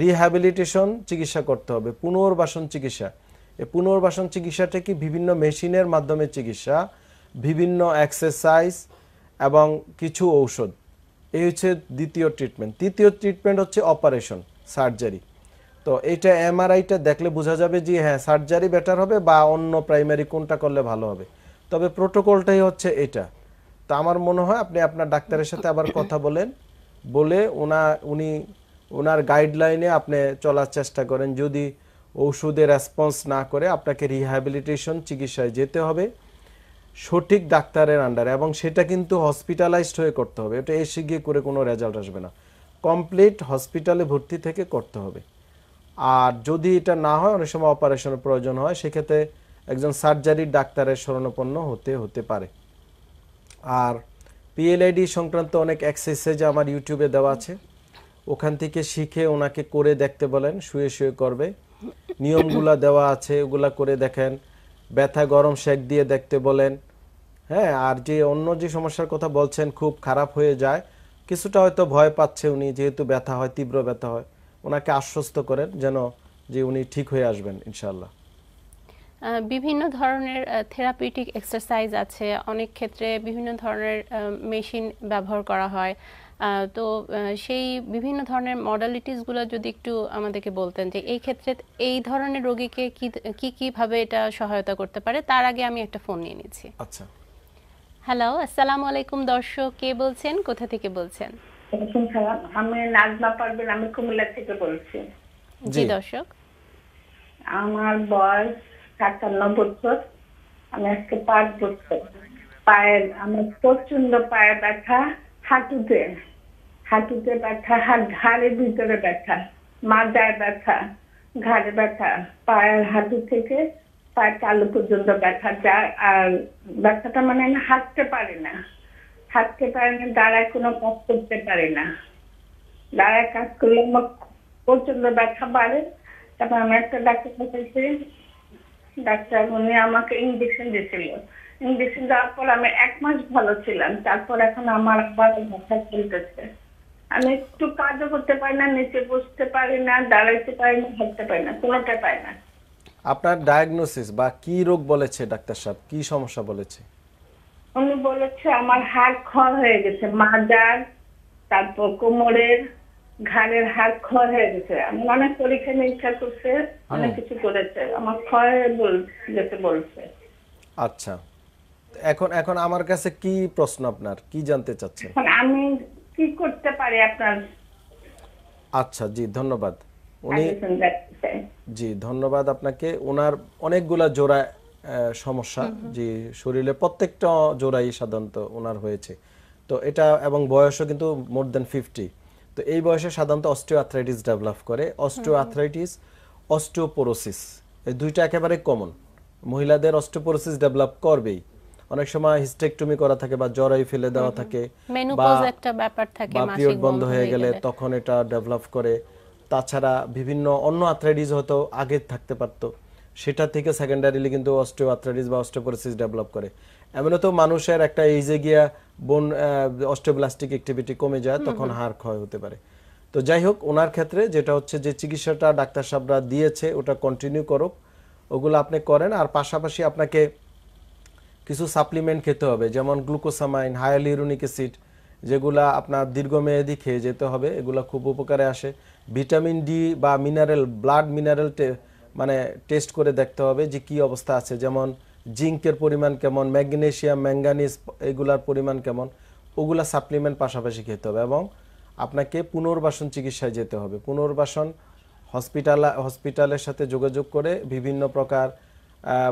রিহ্যাবিলিটেশন চিকিৎসা করতে হবে পুনর্বাসন চিকিৎসা এই পুনর্বাসন চিকিৎসাটা কি বিভিন্ন মেশিনের মাধ্যমে চিকিৎসা বিভিন্ন এক্সারসাইজ এবং কিছু ঔষধ এই হচ্ছে দ্বিতীয় ট্রিটমেন্ট তৃতীয় ট্রিটমেন্ট হচ্ছে অপারেশন সার্জারি তো এইটা এমআরআইটা দেখলে বোঝা যাবে যে হ্যাঁ সার্জারি বেটার হবে বা অন্য প্রাইমারি কোনটা করলে ভালো হবে তবে প্রোটোকলটাই হচ্ছে এটা তা আমার মনে হয় আপনি আপনার ডাক্তারের সাথে আবার কথা বলেন বলে ওনা উনি ওনার গাইডলাইনে আপনি চলার চেষ্টা করেন যদি ওষুধে রেসপন্স না করে আপনাকে রিহ্যাবিলিটেশন চিকিৎসায় যেতে হবে সঠিক ডাক্তারের আন্ডারে এবং সেটা কিন্তু হসপিটালাইজড হয়ে করতে হবে এটা এসে গিয়ে করে কোনো রেজাল্ট আসবে না কমপ্লিট হসপিটালে ভর্তি থেকে করতে হবে আর যদি এটা না হয় অনেক সময় অপারেশনের প্রয়োজন হয় সেক্ষেত্রে একজন সার্জারির ডাক্তারের স্মরণাপন্ন হতে হতে পারে আর পিএলআইডি সংক্রান্ত অনেক এক্সারসাইজ আমার ইউটিউবে দেওয়া আছে ওখান থেকে শিখে ওনাকে করে দেখতে বলেন শুয়ে শুয়ে করবে নিয়মগুলা দেওয়া আছে ওগুলা করে দেখেন ব্যথা গরম শেক দিয়ে দেখতে বলেন হ্যাঁ আর যে অন্য যে সমস্যার কথা বলছেন খুব খারাপ হয়ে যায় কিছুটা হয়তো ভয় পাচ্ছে উনি যেহেতু ব্যথা হয় তীব্র ব্যথা হয় ওনাকে আশ্বস্ত করেন যেন যে উনি ঠিক হয়ে আসবেন ইনশাল্লাহ বিভিন্ন ধরনের থেরাপিউটিক এক্সারসাইজ আছে অনেক ক্ষেত্রে বিভিন্ন ধরনের মেশিন ব্যবহার করা হয় তো সেই বিভিন্ন ধরনের মডালিটিসগুলো যদি একটু আমাদেরকে বলতেন যে এই ক্ষেত্রে এই ধরনের রোগীকে কি কি কিভাবে এটা সহায়তা করতে পারে তার আগে আমি একটা ফোন নিয়ে নিচ্ছি আচ্ছা হ্যালো আসসালামু আলাইকুম দর্শক কে বলছেন কোথা থেকে বলছেন আমি নাজমা পারবেন আমি কুমিল্লা থেকে বলছি জি দর্শক আমার বয়স ডাক্তার বছর আমি আজকে পাঁচ বছর পায়ের আমার প্রচন্ড পায়ে ব্যথা হাঁটুতে হাঁটুতে ব্যথা হাত ঘাড়ের ভিতরে ব্যথা মাজায় ব্যথা ঘাড়ে ব্যথা পায়ের হাঁটু থেকে পায়ের তালু পর্যন্ত ব্যথা যায় আর ব্যথাটা মানে আমি হাঁটতে পারি না হাঁটতে পারি না দাঁড়ায় কোনো কাজ করতে পারি না দাঁড়ায় কাজ করলে আমার প্রচন্ড ব্যথা বাড়ে তারপর আমি একটা ডাক্তার কাছে ডাক্তার উনি আমাকে ইঞ্জেকশন দিয়েছিল ইঞ্জেকশন দেওয়ার পর আমি এক মাস ভালো ছিলাম তারপর এখন আমার আবার মাথা চলতেছে আমি একটু কাজও করতে পারি না নিচে বসতে পারি না দাঁড়াইতে পারি না হাঁটতে পারি না কোনোটা পাই না আপনার ডায়াগনোসিস বা কি রোগ বলেছে ডাক্তার সাহেব কি সমস্যা বলেছে উনি বলেছে আমার হাড় ক্ষয় হয়ে গেছে মাজার তারপর কোমরের ঘাড়ের হাড় ক্ষয় হয়ে গেছে আমি অনেক পরীক্ষা নিরীক্ষা করছে অনেক কিছু করেছে আমার ক্ষয় বল যেতে বলছে আচ্ছা এখন এখন আমার কাছে কি প্রশ্ন আপনার কি জানতে চাচ্ছেন আমি কি করতে পারি আপনার আচ্ছা জি ধন্যবাদ উনি জি ধন্যবাদ আপনাকে ওনার অনেকগুলা জোড়া সমস্যা জি শরীরে প্রত্যেকটা জোড়াই সাধারণত ওনার হয়েছে তো এটা এবং বয়সও কিন্তু মোর দেন ফিফটি তো এই বয়সে সাধারণত অস্টিওআর্থ্রাইটিস ডেভেলপ করে অস্টিওআর্থ্রাইটিস অস্টিওপোরোসিস এই দুইটা একেবারে কমন মহিলাদের অস্টিওপোরোসিস ডেভেলপ করবেই অনেক সময় হিস্টেকটমি করা থাকে বা জরাই ফেলে দেওয়া থাকে মেনোপজ একটা ব্যাপার থাকে বা পিরিয়ড বন্ধ হয়ে গেলে তখন এটা ডেভেলপ করে তাছাড়া বিভিন্ন অন্য আথ্রাইটিস হয়তো আগে থাকতে পারতো সেটা থেকে সেকেন্ডারিলি কিন্তু অস্টিওআর্থ্রাইটিস বা অস্টিওপোরোসিস ডেভেলপ করে এমন তো মানুষের একটা এই যে গিয়া বোন অস্টোব্লাস্টিক অ্যাক্টিভিটি কমে যায় তখন হাড় ক্ষয় হতে পারে তো যাই হোক ওনার ক্ষেত্রে যেটা হচ্ছে যে চিকিৎসাটা ডাক্তার সাহেবরা দিয়েছে ওটা কন্টিনিউ করুক ওগুলো আপনি করেন আর পাশাপাশি আপনাকে কিছু সাপ্লিমেন্ট খেতে হবে যেমন গ্লুকোসামাইন হায়ালিউরোনিক অ্যাসিড যেগুলা আপনার দীর্ঘমেয়াদী খেয়ে যেতে হবে এগুলা খুব উপকারে আসে ভিটামিন ডি বা মিনারেল ব্লাড মিনারেল মানে টেস্ট করে দেখতে হবে যে কি অবস্থা আছে যেমন জিঙ্কের পরিমাণ কেমন ম্যাগনেশিয়াম ম্যাঙ্গানিজ এগুলার পরিমাণ কেমন ওগুলা সাপ্লিমেন্ট পাশাপাশি খেতে হবে এবং আপনাকে পুনর্বাসন চিকিৎসায় যেতে হবে পুনর্বাসন হসপিটাল হসপিটালের সাথে যোগাযোগ করে বিভিন্ন প্রকার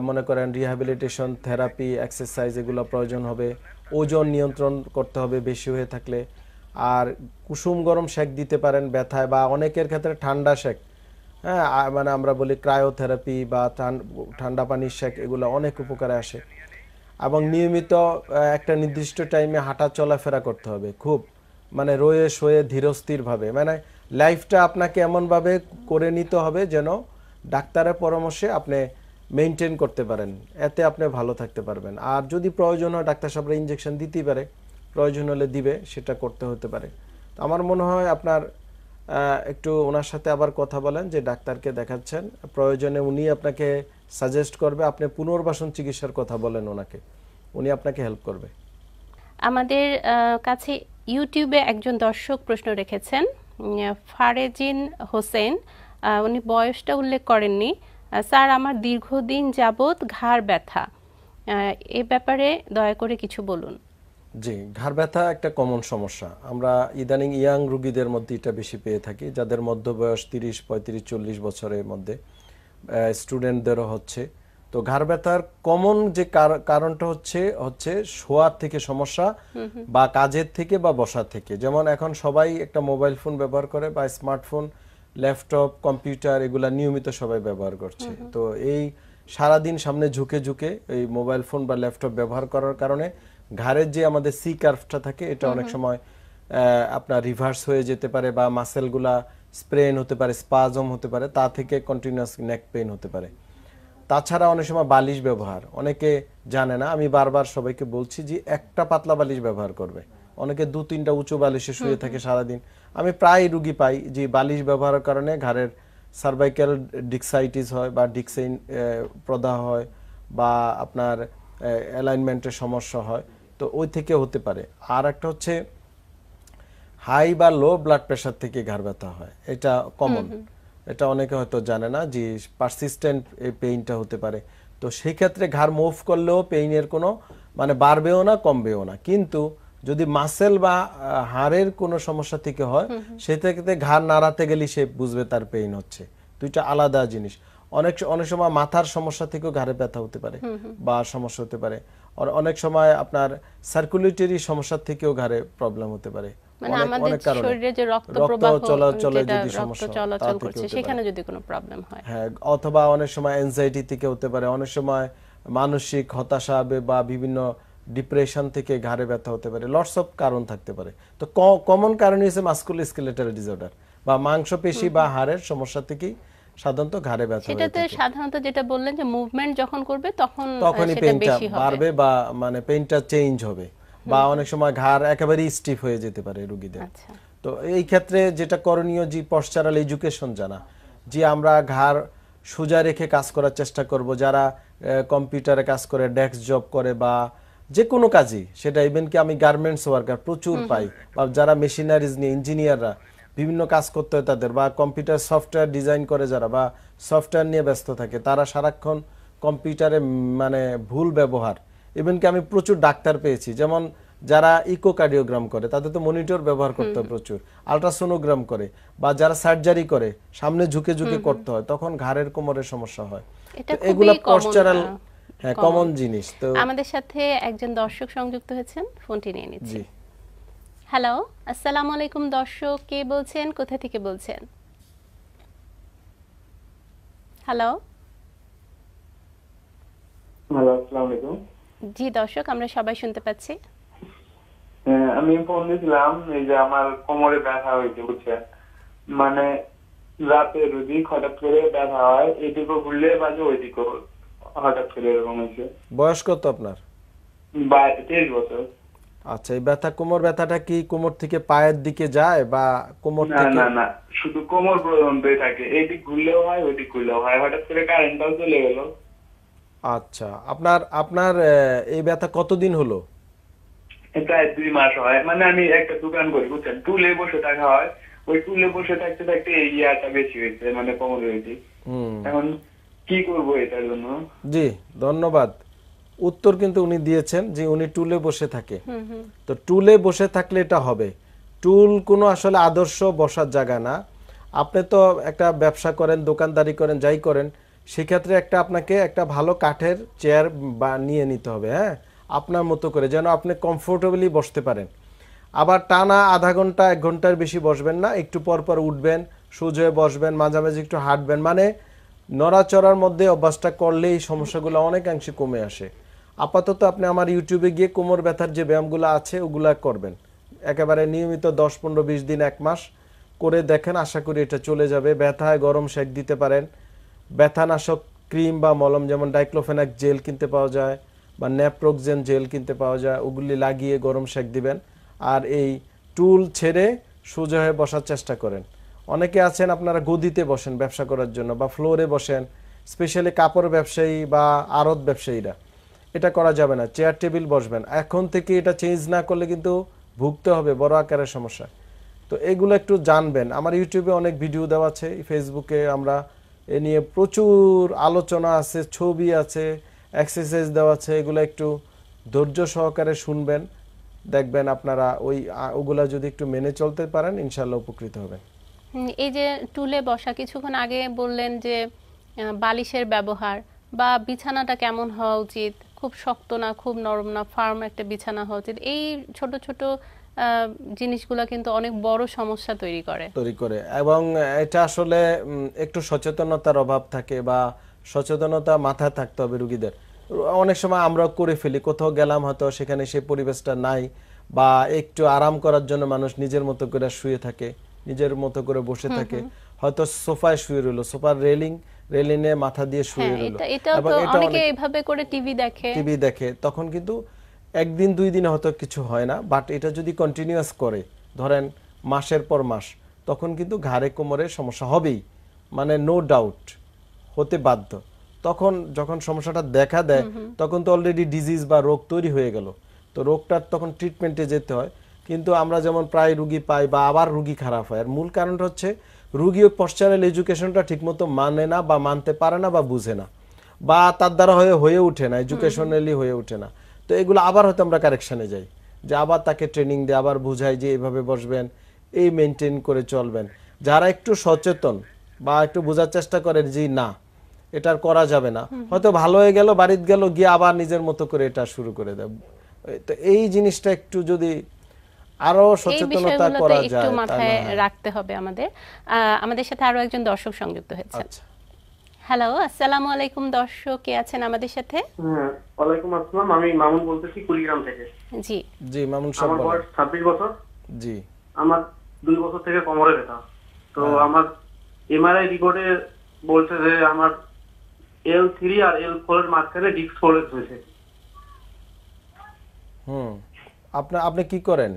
মনে করেন রিহ্যাবিলিটেশন থেরাপি এক্সারসাইজ এগুলো প্রয়োজন হবে ওজন নিয়ন্ত্রণ করতে হবে বেশি হয়ে থাকলে আর কুসুম গরম শেক দিতে পারেন ব্যথায় বা অনেকের ক্ষেত্রে ঠান্ডা শেক হ্যাঁ মানে আমরা বলি ক্রায়োথেরাপি বা ঠান্ডা পানির শেক এগুলো অনেক উপকারে আসে এবং নিয়মিত একটা নির্দিষ্ট টাইমে হাঁটা চলাফেরা করতে হবে খুব মানে রয়ে শোয়ে ধীরস্থিরভাবে মানে লাইফটা আপনাকে এমনভাবে করে নিতে হবে যেন ডাক্তারের পরামর্শে আপনি মেনটেন করতে পারেন এতে আপনি ভালো থাকতে পারবেন আর যদি প্রয়োজন হয় ডাক্তার সাহেবরা ইঞ্জেকশন দিতেই পারে প্রয়োজন হলে দিবে সেটা করতে হতে পারে আমার মনে হয় আপনার একটু ওনার সাথে আবার কথা বলেন যে ডাক্তারকে দেখাচ্ছেন প্রয়োজনে উনি আপনাকে সাজেস্ট করবে আপনি পুনর্বাসন চিকিৎসার কথা বলেন ওনাকে উনি আপনাকে হেল্প করবে আমাদের কাছে ইউটিউবে একজন দর্শক প্রশ্ন রেখেছেন ফারেজিন হোসেন উনি বয়সটা উল্লেখ করেননি স্যার আমার দীর্ঘদিন যাবৎ ঘাড় ব্যথা এ ব্যাপারে দয়া করে কিছু বলুন জি ঘাড় ব্যথা একটা কমন সমস্যা আমরা ইদানিং ইয়াং রুগীদের মধ্যে এটা বেশি পেয়ে থাকি যাদের মধ্য বয়স তিরিশ পঁয়ত্রিশ চল্লিশ বছরের মধ্যে স্টুডেন্টদেরও হচ্ছে তো ঘাড় ব্যথার কমন যে কারণটা হচ্ছে হচ্ছে শোয়ার থেকে সমস্যা বা কাজের থেকে বা বসার থেকে যেমন এখন সবাই একটা মোবাইল ফোন ব্যবহার করে বা স্মার্টফোন ল্যাপটপ কম্পিউটার এগুলা নিয়মিত সবাই ব্যবহার করছে তো এই সারাদিন সামনে ঝুঁকে ঝুঁকে এই মোবাইল ফোন বা ল্যাপটপ ব্যবহার করার কারণে ঘাড়ের যে আমাদের সি কার্ভটা থাকে এটা অনেক সময় আপনার রিভার্স হয়ে যেতে পারে বা মাসেলগুলা স্প্রেন হতে পারে স্পাজম হতে পারে তা থেকে কন্টিনিউয়াস নেক পেন হতে পারে তাছাড়া অনেক সময় বালিশ ব্যবহার অনেকে জানে না আমি বারবার সবাইকে বলছি যে একটা পাতলা বালিশ ব্যবহার করবে অনেকে দু তিনটা উঁচু বালিশে শুয়ে থাকে সারাদিন আমি প্রায় রুগী পাই যে বালিশ ব্যবহারের কারণে ঘাড়ের সার্ভাইকাল ডিক্সাইটিস হয় বা ডিক্সাইন প্রদাহ হয় বা আপনার অ্যালাইনমেন্টের সমস্যা হয় তো ওই থেকে হতে পারে আর একটা হচ্ছে হাই বা লো ব্লাড প্রেশার থেকে ঘাড় ব্যথা হয় এটা কমন এটা অনেকে হয়তো জানে না যে পারসিস্টেন্ট পেইনটা হতে পারে তো সেই ক্ষেত্রে ঘাড় মুভ করলেও পেইনের কোনো মানে বাড়বেও না কমবেও না কিন্তু যদি মাসেল বা হাড়ের কোনো সমস্যা থেকে হয় সেক্ষেত্রে ঘাড় নাড়াতে গেলে সে বুঝবে তার পেইন হচ্ছে দুইটা আলাদা জিনিস অনেক অনেক সময় মাথার সমস্যা থেকেও ঘাড়ে ব্যথা হতে পারে বা সমস্যা হতে পারে অনেক সময় আপনার সার্কুলেটরি সমস্যার থেকেও ঘাড়ে প্রবলেম হতে পারে মানে হ্যাঁ, অথবা অনেক সময় এনজাইটি থেকে হতে পারে অনেক সময় মানসিক হতাশা বা বিভিন্ন ডিপ্রেশন থেকে ঘাড়ে ব্যথা হতে পারে লটস অফ কারণ থাকতে পারে তো কমন কারণ হচ্ছে মাস্কুল স্কেলেটারি ডিসঅর্ডার বা মাংসপেশি বা হাড়ের সমস্যা থেকেই সাধারণত ঘাড়ে ব্যথা সেটাতে সাধারণত যেটা বললেন যে মুভমেন্ট যখন করবে তখন তখনই পেইনটা বাড়বে বা মানে পেইনটা চেঞ্জ হবে বা অনেক সময় ঘাড় একেবারে স্টিফ হয়ে যেতে পারে রোগীদের আচ্ছা। তো এই ক্ষেত্রে যেটা করণীয় যে পশ্চারাল এডুকেশন জানা যে আমরা ঘাড় সোজা রেখে কাজ করার চেষ্টা করব যারা কম্পিউটারে কাজ করে ডেস্ক জব করে বা যে কোনো কাজই সেটা ইভেন কি আমি গার্মেন্টস ওয়ার্কার প্রচুর পাই বা যারা মেশিনারিজ নিয়ে ইঞ্জিনিয়াররা বিভিন্ন কাজ করতে হয় তাদের বা কম্পিউটার সফটওয়্যার ডিজাইন করে যারা বা সফটওয়্যার নিয়ে ব্যস্ত থাকে তারা সারাক্ষণ কম্পিউটারে মানে ভুল ব্যবহার ইভেনকি আমি প্রচুর ডাক্তার পেয়েছি যেমন যারা ইকোকার্ডিওগ্রাম করে তাদের তো মনিটর ব্যবহার করতে হয় প্রচুর আলট্রাসোনোগ্রাম করে বা যারা সার্জারি করে সামনে ঝুঁকে ঝুঁকে করতে হয় তখন ঘাড়ের কোমরের সমস্যা হয় এগুলো পশ্চারাল হ্যাঁ কমন হ্যাঁ, জিনিস তো আমাদের সাথে একজন দর্শক সংযুক্ত হয়েছেন ফোনটি নিয়ে নিচ্ছি হ্যালো আসসালামু আলাইকুম দর্শক কে বলছেন কোথা থেকে বলছেন হ্যালো হ্যালো আসসালামু আলাইকুম জি দর্শক আমরা সবাই শুনতে পাচ্ছি হ্যাঁ, আমি ফোন দিয়েছিলাম এই যে আমার কোমরে ব্যথা হয়েছে বুঝছেন মানে রাতে রুদি হঠাৎ করে ব্যথা হয় এদিকে ঘুরলে বাজে ওইদিকে হঠাৎ করে এরকম হয়েছে বয়স কত আপনার তেইশ বছর আচ্ছা এই ব্যথা কোমর ব্যথাটা কি কোমর থেকে পায়ের দিকে যায় বা কোমর না থেকে না না শুধু কোমর পর্যন্তই থাকে এই দিক ঘুরলেও হয় ওই দিক ঘুরলেও হয় হঠাৎ করে কারেন্টটাও চলে গেল আচ্ছা আপনার আপনার এই ব্যথা কতদিন হলো প্রায় দুই মাস হয় মানে আমি একটা দোকান করি বুঝছেন টুলে বসে থাকা হয় ওই টুলে বসে থাকতে থাকতে এই ইয়াটা বেশি হয়েছে মানে কোমর হয়েছে এখন কি করবো এটার জন্য জি ধন্যবাদ উত্তর কিন্তু উনি দিয়েছেন যে উনি টুলে বসে থাকে তো টুলে বসে থাকলে এটা হবে টুল কোনো আসলে আদর্শ বসার জায়গা না আপনি তো একটা ব্যবসা করেন দোকানদারি করেন যাই করেন সেক্ষেত্রে একটা আপনাকে একটা ভালো কাঠের চেয়ার বা নিয়ে নিতে হবে হ্যাঁ আপনার মতো করে যেন আপনি কমফোর্টেবলি বসতে পারেন আবার টানা আধা ঘন্টা এক ঘন্টার বেশি বসবেন না একটু পর পর উঠবেন সোজয়ে হয়ে বসবেন মাঝামাঝি একটু হাঁটবেন মানে নড়াচড়ার মধ্যে অভ্যাসটা করলে এই সমস্যাগুলো অনেকাংশে কমে আসে আপাতত আপনি আমার ইউটিউবে গিয়ে কোমর ব্যথার যে ব্যায়ামগুলো আছে ওগুলা করবেন একেবারে নিয়মিত দশ পনেরো বিশ দিন এক মাস করে দেখেন আশা করি এটা চলে যাবে ব্যথায় গরম সেক দিতে পারেন ব্যথানাশক ক্রিম বা মলম যেমন ডাইক্লোফেনাক জেল কিনতে পাওয়া যায় বা ন্যাপ্রোক্সেন জেল কিনতে পাওয়া যায় ওগুলি লাগিয়ে গরম সেক দিবেন আর এই টুল ছেড়ে সোজা হয়ে বসার চেষ্টা করেন অনেকে আছেন আপনারা গদিতে বসেন ব্যবসা করার জন্য বা ফ্লোরে বসেন স্পেশালি কাপড় ব্যবসায়ী বা আড়ত ব্যবসায়ীরা এটা করা যাবে না চেয়ার টেবিল বসবেন এখন থেকে এটা চেঞ্জ না করলে কিন্তু ভুগতে হবে বড় আকারের সমস্যা তো এগুলো একটু জানবেন আমার ইউটিউবে অনেক ভিডিও দেওয়া আছে ফেসবুকে আমরা এ নিয়ে প্রচুর আলোচনা আছে ছবি আছে এক্সারসাইজ দেওয়া আছে এগুলো একটু ধৈর্য সহকারে শুনবেন দেখবেন আপনারা ওই ওগুলা যদি একটু মেনে চলতে পারেন ইনশাল্লাহ উপকৃত হবেন এই যে টুলে বসা কিছুক্ষণ আগে বললেন যে বালিশের ব্যবহার বা বিছানাটা কেমন হওয়া উচিত খুব শক্ত না খুব নরম না ফার্ম একটা বিছানা হওয়া উচিত এই ছোট ছোট জিনিসগুলো কিন্তু অনেক বড় সমস্যা তৈরি করে তৈরি করে এবং এটা আসলে একটু সচেতনতার অভাব থাকে বা সচেতনতা মাথায় থাকতে হবে রুগীদের অনেক সময় আমরা করে ফেলি কোথাও গেলাম হয়তো সেখানে সেই পরিবেশটা নাই বা একটু আরাম করার জন্য মানুষ নিজের মতো করে শুয়ে থাকে নিজের মতো করে বসে থাকে হয়তো সোফায় শুয়ে রইল সোফার রেলিং রেলিনে মাথা দিয়ে শুয়ে হ্যাঁ, রইল অনেকে এইভাবে করে টিভি দেখে টিভি দেখে তখন কিন্তু একদিন দুই দিন হয়তো কিছু হয় না বাট এটা যদি কন্টিনিউয়াস করে ধরেন মাসের পর মাস তখন কিন্তু ঘাড়ে কোমরে সমস্যা হবেই মানে নো ডাউট হতে বাধ্য তখন যখন সমস্যাটা দেখা দেয় তখন তো অলরেডি ডিজিজ বা রোগ তৈরি হয়ে গেল তো রোগটার তখন ট্রিটমেন্টে যেতে হয় কিন্তু আমরা যেমন প্রায় রুগী পাই বা আবার রুগী খারাপ হয় আর মূল কারণটা হচ্ছে রুগী পশ্চারাল এডুকেশনটা ঠিকমতো মানে না বা মানতে পারে না বা বুঝে না বা তার দ্বারা হয়ে হয়ে ওঠে না এডুকেশনালি হয়ে ওঠে না তো এগুলো আবার হয়তো আমরা কারেকশানে যাই যে আবার তাকে ট্রেনিং দিয়ে আবার বুঝাই যে এইভাবে বসবেন এই মেনটেন করে চলবেন যারা একটু সচেতন বা একটু বোঝার চেষ্টা করেন যে না এটার করা যাবে না হয়তো ভালো হয়ে গেল বাড়িতে গেল গিয়ে আবার নিজের মতো করে এটা শুরু করে দেব তো এই জিনিসটা একটু যদি আরো সচেতনতা করা যায় একটু মাথায় হ্যাঁ। রাখতে হবে আমাদের আমাদের সাথে আরো একজন দর্শক সংযুক্ত হয়েছে আচ্ছা। হ্যালো আসসালামু আলাইকুম দর্শক কে আছেন আমাদের সাথে হ্যাঁ ওয়ালাইকুম আসসালাম আমি মামুন বলতেছি কুড়িগ্রাম থেকে জি জি মামুন সাহেব আমার বয়স 26 বছর জি আমার দুই বছর থেকে কোমরে ব্যথা তো হ্যাঁ। আমার এমআরআই রিপোর্টে বলছে যে আমার এল আর এল এর মাঝখানে ডিস্ক ফোলেজ হয়েছে হুম আপনি আপনি কি করেন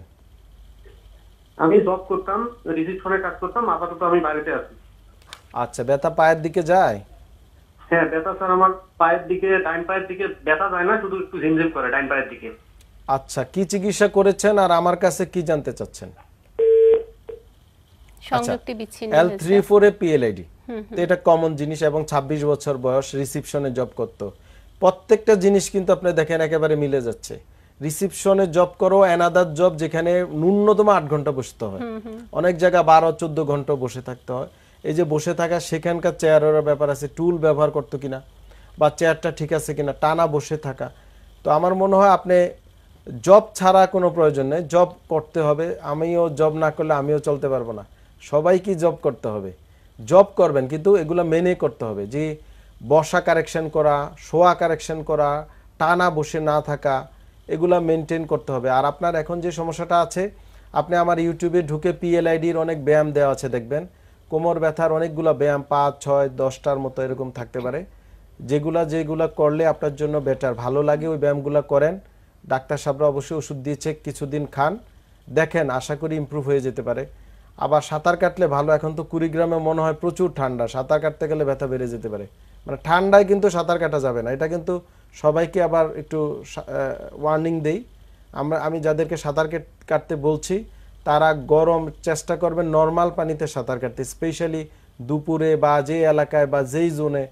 আমি জব করতাম রিসেপশনে কাজ করতাম আপাতত আমি বাড়িতে আছি আচ্ছা ব্যথা পায়ের দিকে যায় হ্যাঁ ব্যথা স্যার আমার পায়ের দিকে ডান পায়ের দিকে ব্যথা যায় না শুধু একটু ঝিমঝিম করে ডান পায়ের দিকে আচ্ছা কি চিকিৎসা করেছেন আর আমার কাছে কি জানতে চাচ্ছেন আচ্ছা, সংযুক্তি বিচ্ছিন্ন এল থ্রি ফোরে পিএলআইডি তো এটা কমন জিনিস এবং ২৬ বছর বয়স রিসিপশনে জব করত প্রত্যেকটা জিনিস কিন্তু আপনি দেখেন একেবারে মিলে যাচ্ছে রিসিপশনে জব করো অ্যানাদার জব যেখানে ন্যূনতম আট ঘন্টা বসতে হয় অনেক জায়গা বারো চোদ্দ ঘন্টা বসে থাকতে হয় এই যে বসে থাকা সেখানকার চেয়ারের ব্যাপার আছে টুল ব্যবহার করতো কিনা বা চেয়ারটা ঠিক আছে কিনা টানা বসে থাকা তো আমার মনে হয় আপনি জব ছাড়া কোনো প্রয়োজন নেই জব করতে হবে আমিও জব না করলে আমিও চলতে পারবো না সবাই কি জব করতে হবে জব করবেন কিন্তু এগুলো মেনে করতে হবে যে বসা কারেকশন করা শোয়া কারেকশন করা টানা বসে না থাকা এগুলা মেনটেন করতে হবে আর আপনার এখন যে সমস্যাটা আছে আপনি আমার ইউটিউবে ঢুকে পিএলআইডির অনেক ব্যায়াম দেওয়া আছে দেখবেন কোমর ব্যথার অনেকগুলো ব্যায়াম পাঁচ ছয় দশটার মতো এরকম থাকতে পারে যেগুলা যেগুলা করলে আপনার জন্য বেটার ভালো লাগে ওই ব্যায়ামগুলো করেন ডাক্তার সাহেবরা অবশ্যই ওষুধ দিয়েছে কিছুদিন খান দেখেন আশা করি ইম্প্রুভ হয়ে যেতে পারে আবার সাঁতার কাটলে ভালো এখন তো কুড়িগ্রামে মনে হয় প্রচুর ঠান্ডা সাঁতার কাটতে গেলে ব্যথা বেড়ে যেতে পারে মানে ঠান্ডায় কিন্তু সাঁতার কাটা যাবে না এটা কিন্তু সবাইকে আবার একটু ওয়ার্নিং দেই আমরা আমি যাদেরকে সাঁতার কাটতে বলছি তারা গরম চেষ্টা করবেন নর্মাল পানিতে সাঁতার কাটতে স্পেশালি দুপুরে বা যে এলাকায় বা যেই জোনে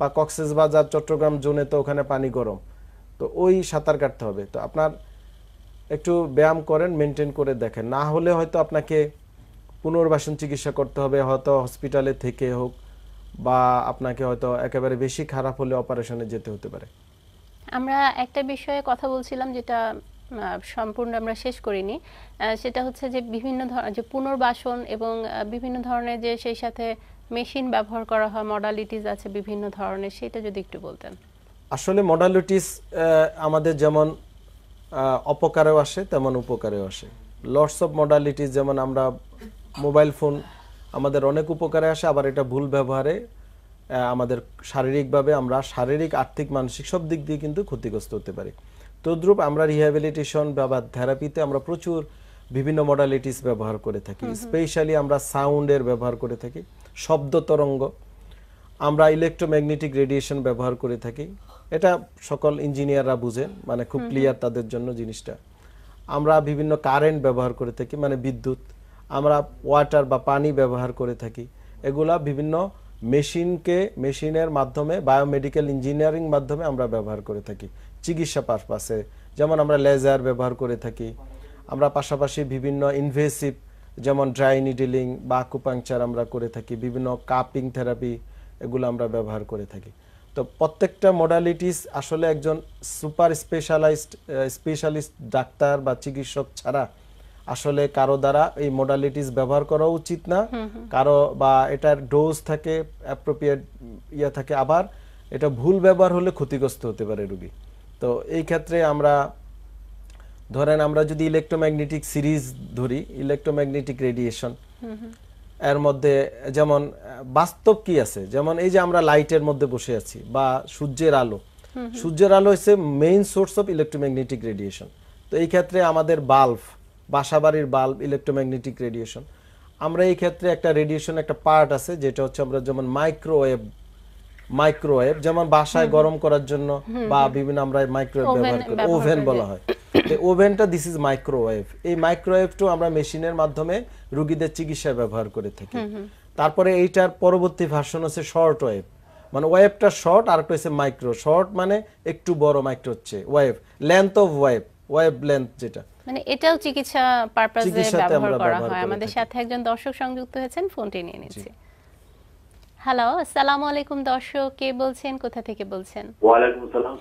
বা কক্সেস বাজার চট্টগ্রাম জোনে তো ওখানে পানি গরম তো ওই সাঁতার কাটতে হবে তো আপনার একটু ব্যায়াম করেন মেনটেন করে দেখেন না হলে হয়তো আপনাকে পুনর্বাসন চিকিৎসা করতে হবে হয়তো হসপিটালে থেকে হোক বা আপনাকে হয়তো একেবারে বেশি খারাপ হলে অপারেশনে যেতে হতে পারে আমরা একটা বিষয়ে কথা বলছিলাম যেটা সম্পূর্ণ আমরা শেষ করিনি সেটা হচ্ছে যে বিভিন্ন ধরনের যে পুনর্বাসন এবং বিভিন্ন ধরনের যে সেই সাথে মেশিন ব্যবহার করা হয় মডালিটিস আছে বিভিন্ন ধরনের সেটা যদি একটু বলতেন আসলে মডালিটিস আমাদের যেমন অপকারেও আসে তেমন উপকারেও আসে লটস অফ মডালিটিস যেমন আমরা মোবাইল ফোন আমাদের অনেক উপকারে আসে আবার এটা ভুল ব্যবহারে আমাদের শারীরিকভাবে আমরা শারীরিক আর্থিক মানসিক সব দিক দিয়ে কিন্তু ক্ষতিগ্রস্ত হতে পারি তদ্রুপ আমরা রিহ্যাবিলিটেশন বা থেরাপিতে আমরা প্রচুর বিভিন্ন মডালিটিস ব্যবহার করে থাকি স্পেশালি আমরা সাউন্ডের ব্যবহার করে থাকি শব্দ তরঙ্গ আমরা ইলেকট্রোম্যাগনেটিক রেডিয়েশন ব্যবহার করে থাকি এটা সকল ইঞ্জিনিয়াররা বুঝেন মানে খুব ক্লিয়ার তাদের জন্য জিনিসটা আমরা বিভিন্ন কারেন্ট ব্যবহার করে থাকি মানে বিদ্যুৎ আমরা ওয়াটার বা পানি ব্যবহার করে থাকি এগুলা বিভিন্ন মেশিনকে মেশিনের মাধ্যমে বায়োমেডিক্যাল ইঞ্জিনিয়ারিং মাধ্যমে আমরা ব্যবহার করে থাকি চিকিৎসা পারপাসে যেমন আমরা লেজার ব্যবহার করে থাকি আমরা পাশাপাশি বিভিন্ন ইনভেসিভ যেমন ড্রাই নিডিলিং বা কুপাংচার আমরা করে থাকি বিভিন্ন কাপিং থেরাপি এগুলো আমরা ব্যবহার করে থাকি তো প্রত্যেকটা মডালিটিস আসলে একজন সুপার স্পেশালাইজড স্পেশালিস্ট ডাক্তার বা চিকিৎসক ছাড়া আসলে কারো দ্বারা এই মোডালিটিস ব্যবহার করা উচিত না কারো বা এটার ডোজ থাকে অ্যাপ্রোপ্রিয়েট ইয়া থাকে আবার এটা ভুল ব্যবহার হলে ক্ষতিগ্রস্ত হতে পারে রুগী তো এই ক্ষেত্রে আমরা ধরেন আমরা যদি ইলেকট্রোম্যাগনেটিক সিরিজ ধরি ইলেকট্রোম্যাগনেটিক রেডিয়েশন এর মধ্যে যেমন বাস্তব কি আছে যেমন এই যে আমরা লাইটের মধ্যে বসে আছি বা সূর্যের আলো সূর্যের আলো হচ্ছে main source of electromagnetic radiation তো এই ক্ষেত্রে আমাদের বাল্ব বাসাবাড়ির বাল্ব ইলেকট্রোম্যাগনেটিক রেডিয়েশন আমরা এই ক্ষেত্রে একটা রেডিয়েশন একটা পার্ট আছে যেটা হচ্ছে আমরা যেমন মাইক্রোওয়েভ মাইক্রোওয়েভ যেমন বাসায় গরম করার জন্য বা বিভিন্ন আমরা মাইক্রোওয়েভ ব্যবহার করি ওভেন বলা হয় ওভেনটা দিস ইজ মাইক্রোওয়েভ এই মাইক্রোওয়েভটু আমরা মেশিনের মাধ্যমে রোগীদের চিকিৎসায় ব্যবহার করে থাকি তারপরে এইটার পরবর্তী ভার্সন হচ্ছে শর্ট ওয়েভ মানে ওয়েভটা শর্ট আর একটা হচ্ছে মাইক্রো শর্ট মানে একটু বড় মাইক্রো হচ্ছে wavelength of wave wavelength যেটা মানে এটাও চিকিৎসা পারপাসে ব্যবহার করা হয় আমাদের সাথে একজন দর্শক সংযুক্ত হয়েছেন ফোনটি নিয়ে নিচ্ছি হ্যালো আসসালামু আলাইকুম দর্শক কে বলছেন কোথা থেকে বলছেন ওয়া আলাইকুম আসসালাম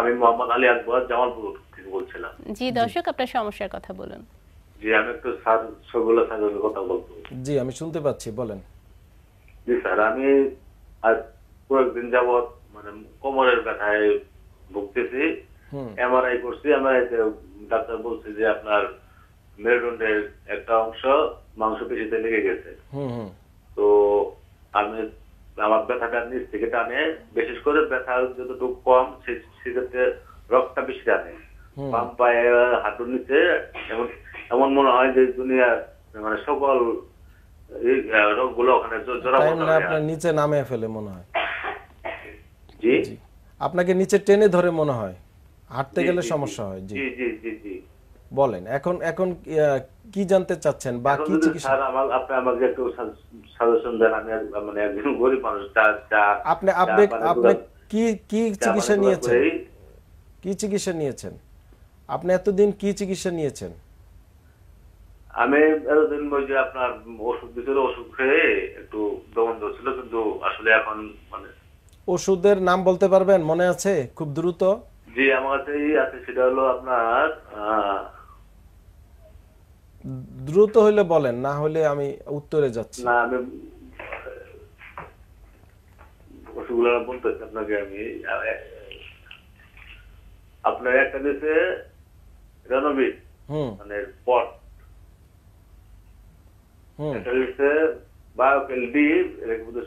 আমি মোহাম্মদ আলী আকবর জামালপুর থেকে বলছিলাম জি দর্শক আপনার সমস্যার কথা বলুন জি আমি একটু স্যার সবগুলো স্যারের কথা বলবো জি আমি শুনতে পাচ্ছি বলেন জি স্যার আমি আজ কয়েকদিন যাবত মানে কোমরের ব্যথায় ভুগতেছি এমআরআই করছি এমআরআই তে ডাক্তার বলছে যে আপনার মেরুদণ্ডের একটা অংশ মাংসপেশিতে লেগে গেছে তো আমি আমার ব্যথাটা নিচ থেকে টানে বিশেষ করে ব্যথা যতটুকু কম সেক্ষেত্রে রক্তটা বেশি টানে বাম পায়ে হাঁটুর নিচে এমন এমন মনে হয় যে দুনিয়া মানে সকল রোগগুলো ওখানে জোড়া নিচে নামে ফেলে মনে হয় জি আপনাকে নিচে টেনে ধরে মনে হয় হাঁটতে গেলে সমস্যা হয় জি জি জি জি বলেন এখন এখন কি জানতে চাচ্ছেন বা কি চিকিৎসা আপনি আমাকে একটু সাজেশন দেন আমি মানে একজন গরিব মানুষ চা আপনি আপনি আপনি কি কি চিকিৎসা নিয়েছেন কি চিকিৎসা নিয়েছেন আপনি এতদিন কি চিকিৎসা নিয়েছেন আমি এতদিন ওই যে আপনার ওষুধ ভিতরে ওষুধ খেয়ে একটু দমন ছিল কিন্তু আসলে এখন মানে ওষুধের নাম বলতে পারবেন মনে আছে খুব দ্রুত জি আমার কাছে আছে সেটা হলো আপনার দ্রুত হইলে বলেন না হলে আমি উত্তরে যাচ্ছি না আমি ওষুধগুলো বলতে আপনাকে আমি আপনার একটা দেশে রানবির মানে পট একটা দেশে বায়োকেল ডি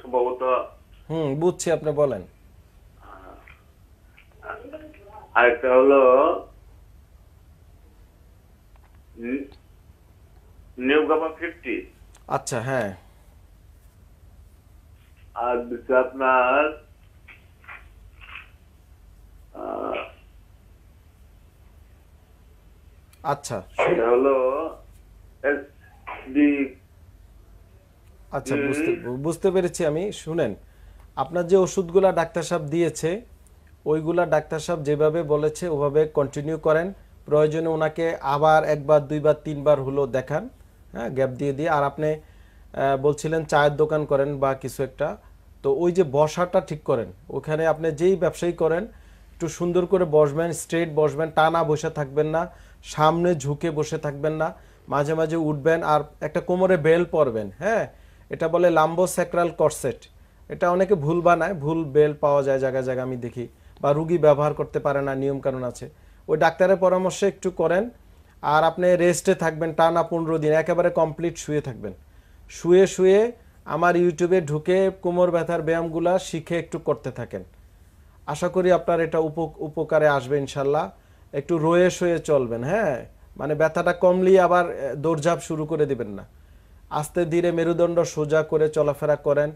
সম্ভবত হুম বুঝছি আপনি বলেন আরেকটা হলো নিউ গামা ফিফটি আচ্ছা হ্যাঁ আর দিচ্ছে আপনার আচ্ছা সেটা হলো আচ্ছা বুঝতে বুঝতে পেরেছি আমি শুনেন আপনার যে ওষুধগুলা ডাক্তার সাহেব দিয়েছে ওইগুলা ডাক্তার সাহেব যেভাবে বলেছে ওভাবে কন্টিনিউ করেন প্রয়োজনে ওনাকে আবার একবার দুইবার তিনবার হলো দেখান হ্যাঁ গ্যাপ দিয়ে দিয়ে আর আপনি বলছিলেন চায়ের দোকান করেন বা কিছু একটা তো ওই যে বসাটা ঠিক করেন ওখানে আপনি যেই ব্যবসায়ী করেন একটু সুন্দর করে বসবেন স্ট্রেট বসবেন টানা বসে থাকবেন না সামনে ঝুঁকে বসে থাকবেন না মাঝে মাঝে উঠবেন আর একটা কোমরে বেল পরবেন হ্যাঁ এটা বলে লাম্বো স্যাক্রাল করসেট এটা অনেকে ভুল বানায় ভুল বেল পাওয়া যায় জায়গায় জায়গায় আমি দেখি বা রুগী ব্যবহার করতে পারে না নিয়মকানুন আছে ওই ডাক্তারের পরামর্শে একটু করেন আর আপনি রেস্টে থাকবেন টানা পনেরো দিন একেবারে কমপ্লিট শুয়ে থাকবেন শুয়ে শুয়ে আমার ইউটিউবে ঢুকে কোমর ব্যথার ব্যায়ামগুলা শিখে একটু করতে থাকেন আশা করি আপনার এটা উপকারে আসবে ইনশাল্লাহ একটু রয়ে শুয়ে চলবেন হ্যাঁ মানে ব্যথাটা কমলি আবার দৌড়ঝাপ শুরু করে দিবেন না আস্তে ধীরে মেরুদণ্ড সোজা করে চলাফেরা করেন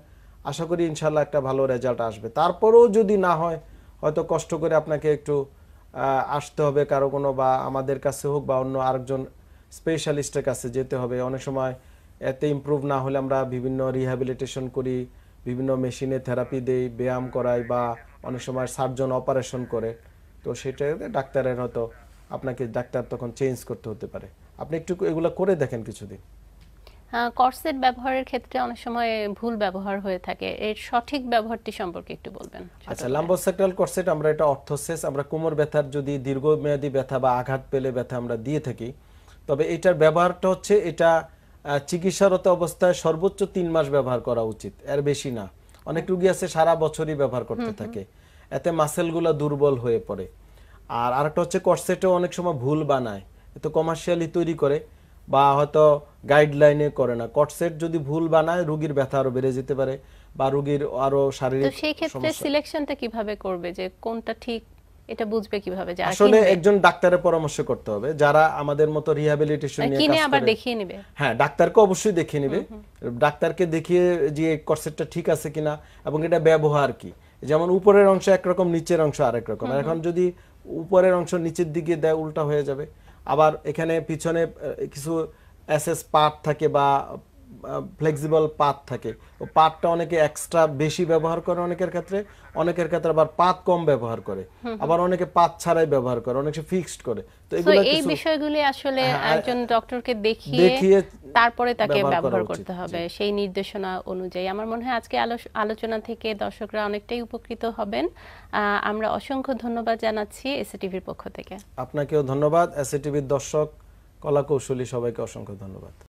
আশা করি ইনশাল্লাহ একটা ভালো রেজাল্ট আসবে তারপরেও যদি না হয় হয়তো কষ্ট করে আপনাকে একটু আসতে হবে কারো কোনো বা আমাদের কাছে হোক বা অন্য আরেকজন স্পেশালিস্টের কাছে যেতে হবে অনেক সময় এতে ইম্প্রুভ না হলে আমরা বিভিন্ন রিহ্যাবিলিটেশন করি বিভিন্ন মেশিনে থেরাপি দেই ব্যায়াম করাই বা অনেক সময় সার্জন অপারেশন করে তো সেটাতে ডাক্তারের হয়তো আপনাকে ডাক্তার তখন চেঞ্জ করতে হতে পারে আপনি একটু এগুলো করে দেখেন কিছুদিন করসেট ব্যবহারের ক্ষেত্রে অনেক সময় ভুল ব্যবহার হয়ে থাকে এর সঠিক ব্যবহারটি সম্পর্কে একটু বলবেন আচ্ছা লাম্বোসেক্টাল করসেট আমরা এটা অর্থোসেস আমরা কোমর ব্যথার যদি দীর্ঘমেয়াদী ব্যথা বা আঘাত পেলে ব্যথা আমরা দিয়ে থাকি তবে এটার ব্যবহারটা হচ্ছে এটা চিকিৎসারত অবস্থায় সর্বোচ্চ তিন মাস ব্যবহার করা উচিত এর বেশি না অনেক রুগী আছে সারা বছরই ব্যবহার করতে থাকে এতে মাসেলগুলো দুর্বল হয়ে পড়ে আর আরেকটা হচ্ছে করসেটও অনেক সময় ভুল বানায় এত কমার্শিয়ালি তৈরি করে বা হয়তো গাইডলাইনে করে না কটসেট যদি ভুল বানায় রোগীর ব্যথা আরো বেড়ে যেতে পারে বা রোগীর আরো শারীরিক তো সেই ক্ষেত্রে সিলেকশনটা কিভাবে করবে যে কোনটা ঠিক এটা বুঝবে কিভাবে যারা আসলে একজন ডাক্তারের পরামর্শ করতে হবে যারা আমাদের মতো রিহ্যাবিলিটেশন মানে নিয়ে কিনে আবার দেখিয়ে নেবে হ্যাঁ ডাক্তারকে অবশ্যই দেখিয়ে নেবে ডাক্তারকে দেখিয়ে যে কনসেপ্টটা ঠিক আছে কিনা এবং এটা ব্যবহার কি যেমন উপরের অংশ একরকম নিচের অংশ আরেক রকম এখন যদি উপরের অংশ নিচের দিকে দেয় উল্টা হয়ে যাবে আবার এখানে পিছনে কিছু এস পার্ট থাকে বা ফ্লেক্সিবল পাত থাকে ও পাতটা অনেকে এক্সট্রা বেশি ব্যবহার করে অনেকের ক্ষেত্রে অনেকের ক্ষেত্রে আবার পাত কম ব্যবহার করে আবার অনেকে পাত ছাড়াই ব্যবহার করে অনেকে ফিক্সড করে তো এগুলো এই বিষয়গুলি আসলে হ্যাঁ, একজন ডক্টরকে দেখিয়ে তারপরে তাকে ব্যবহার করতে হবে সেই নির্দেশনা অনুযায়ী আমার মনে হয় আজকে আলোচনা থেকে দর্শকরা অনেকটাই উপকৃত হবেন আমরা অসংখ্য ধন্যবাদ জানাচ্ছি এসএটিভির পক্ষ থেকে আপনাকেও ধন্যবাদ এসএটিভির দর্শক কলা কৌশলী সবাইকে অসংখ্য ধন্যবাদ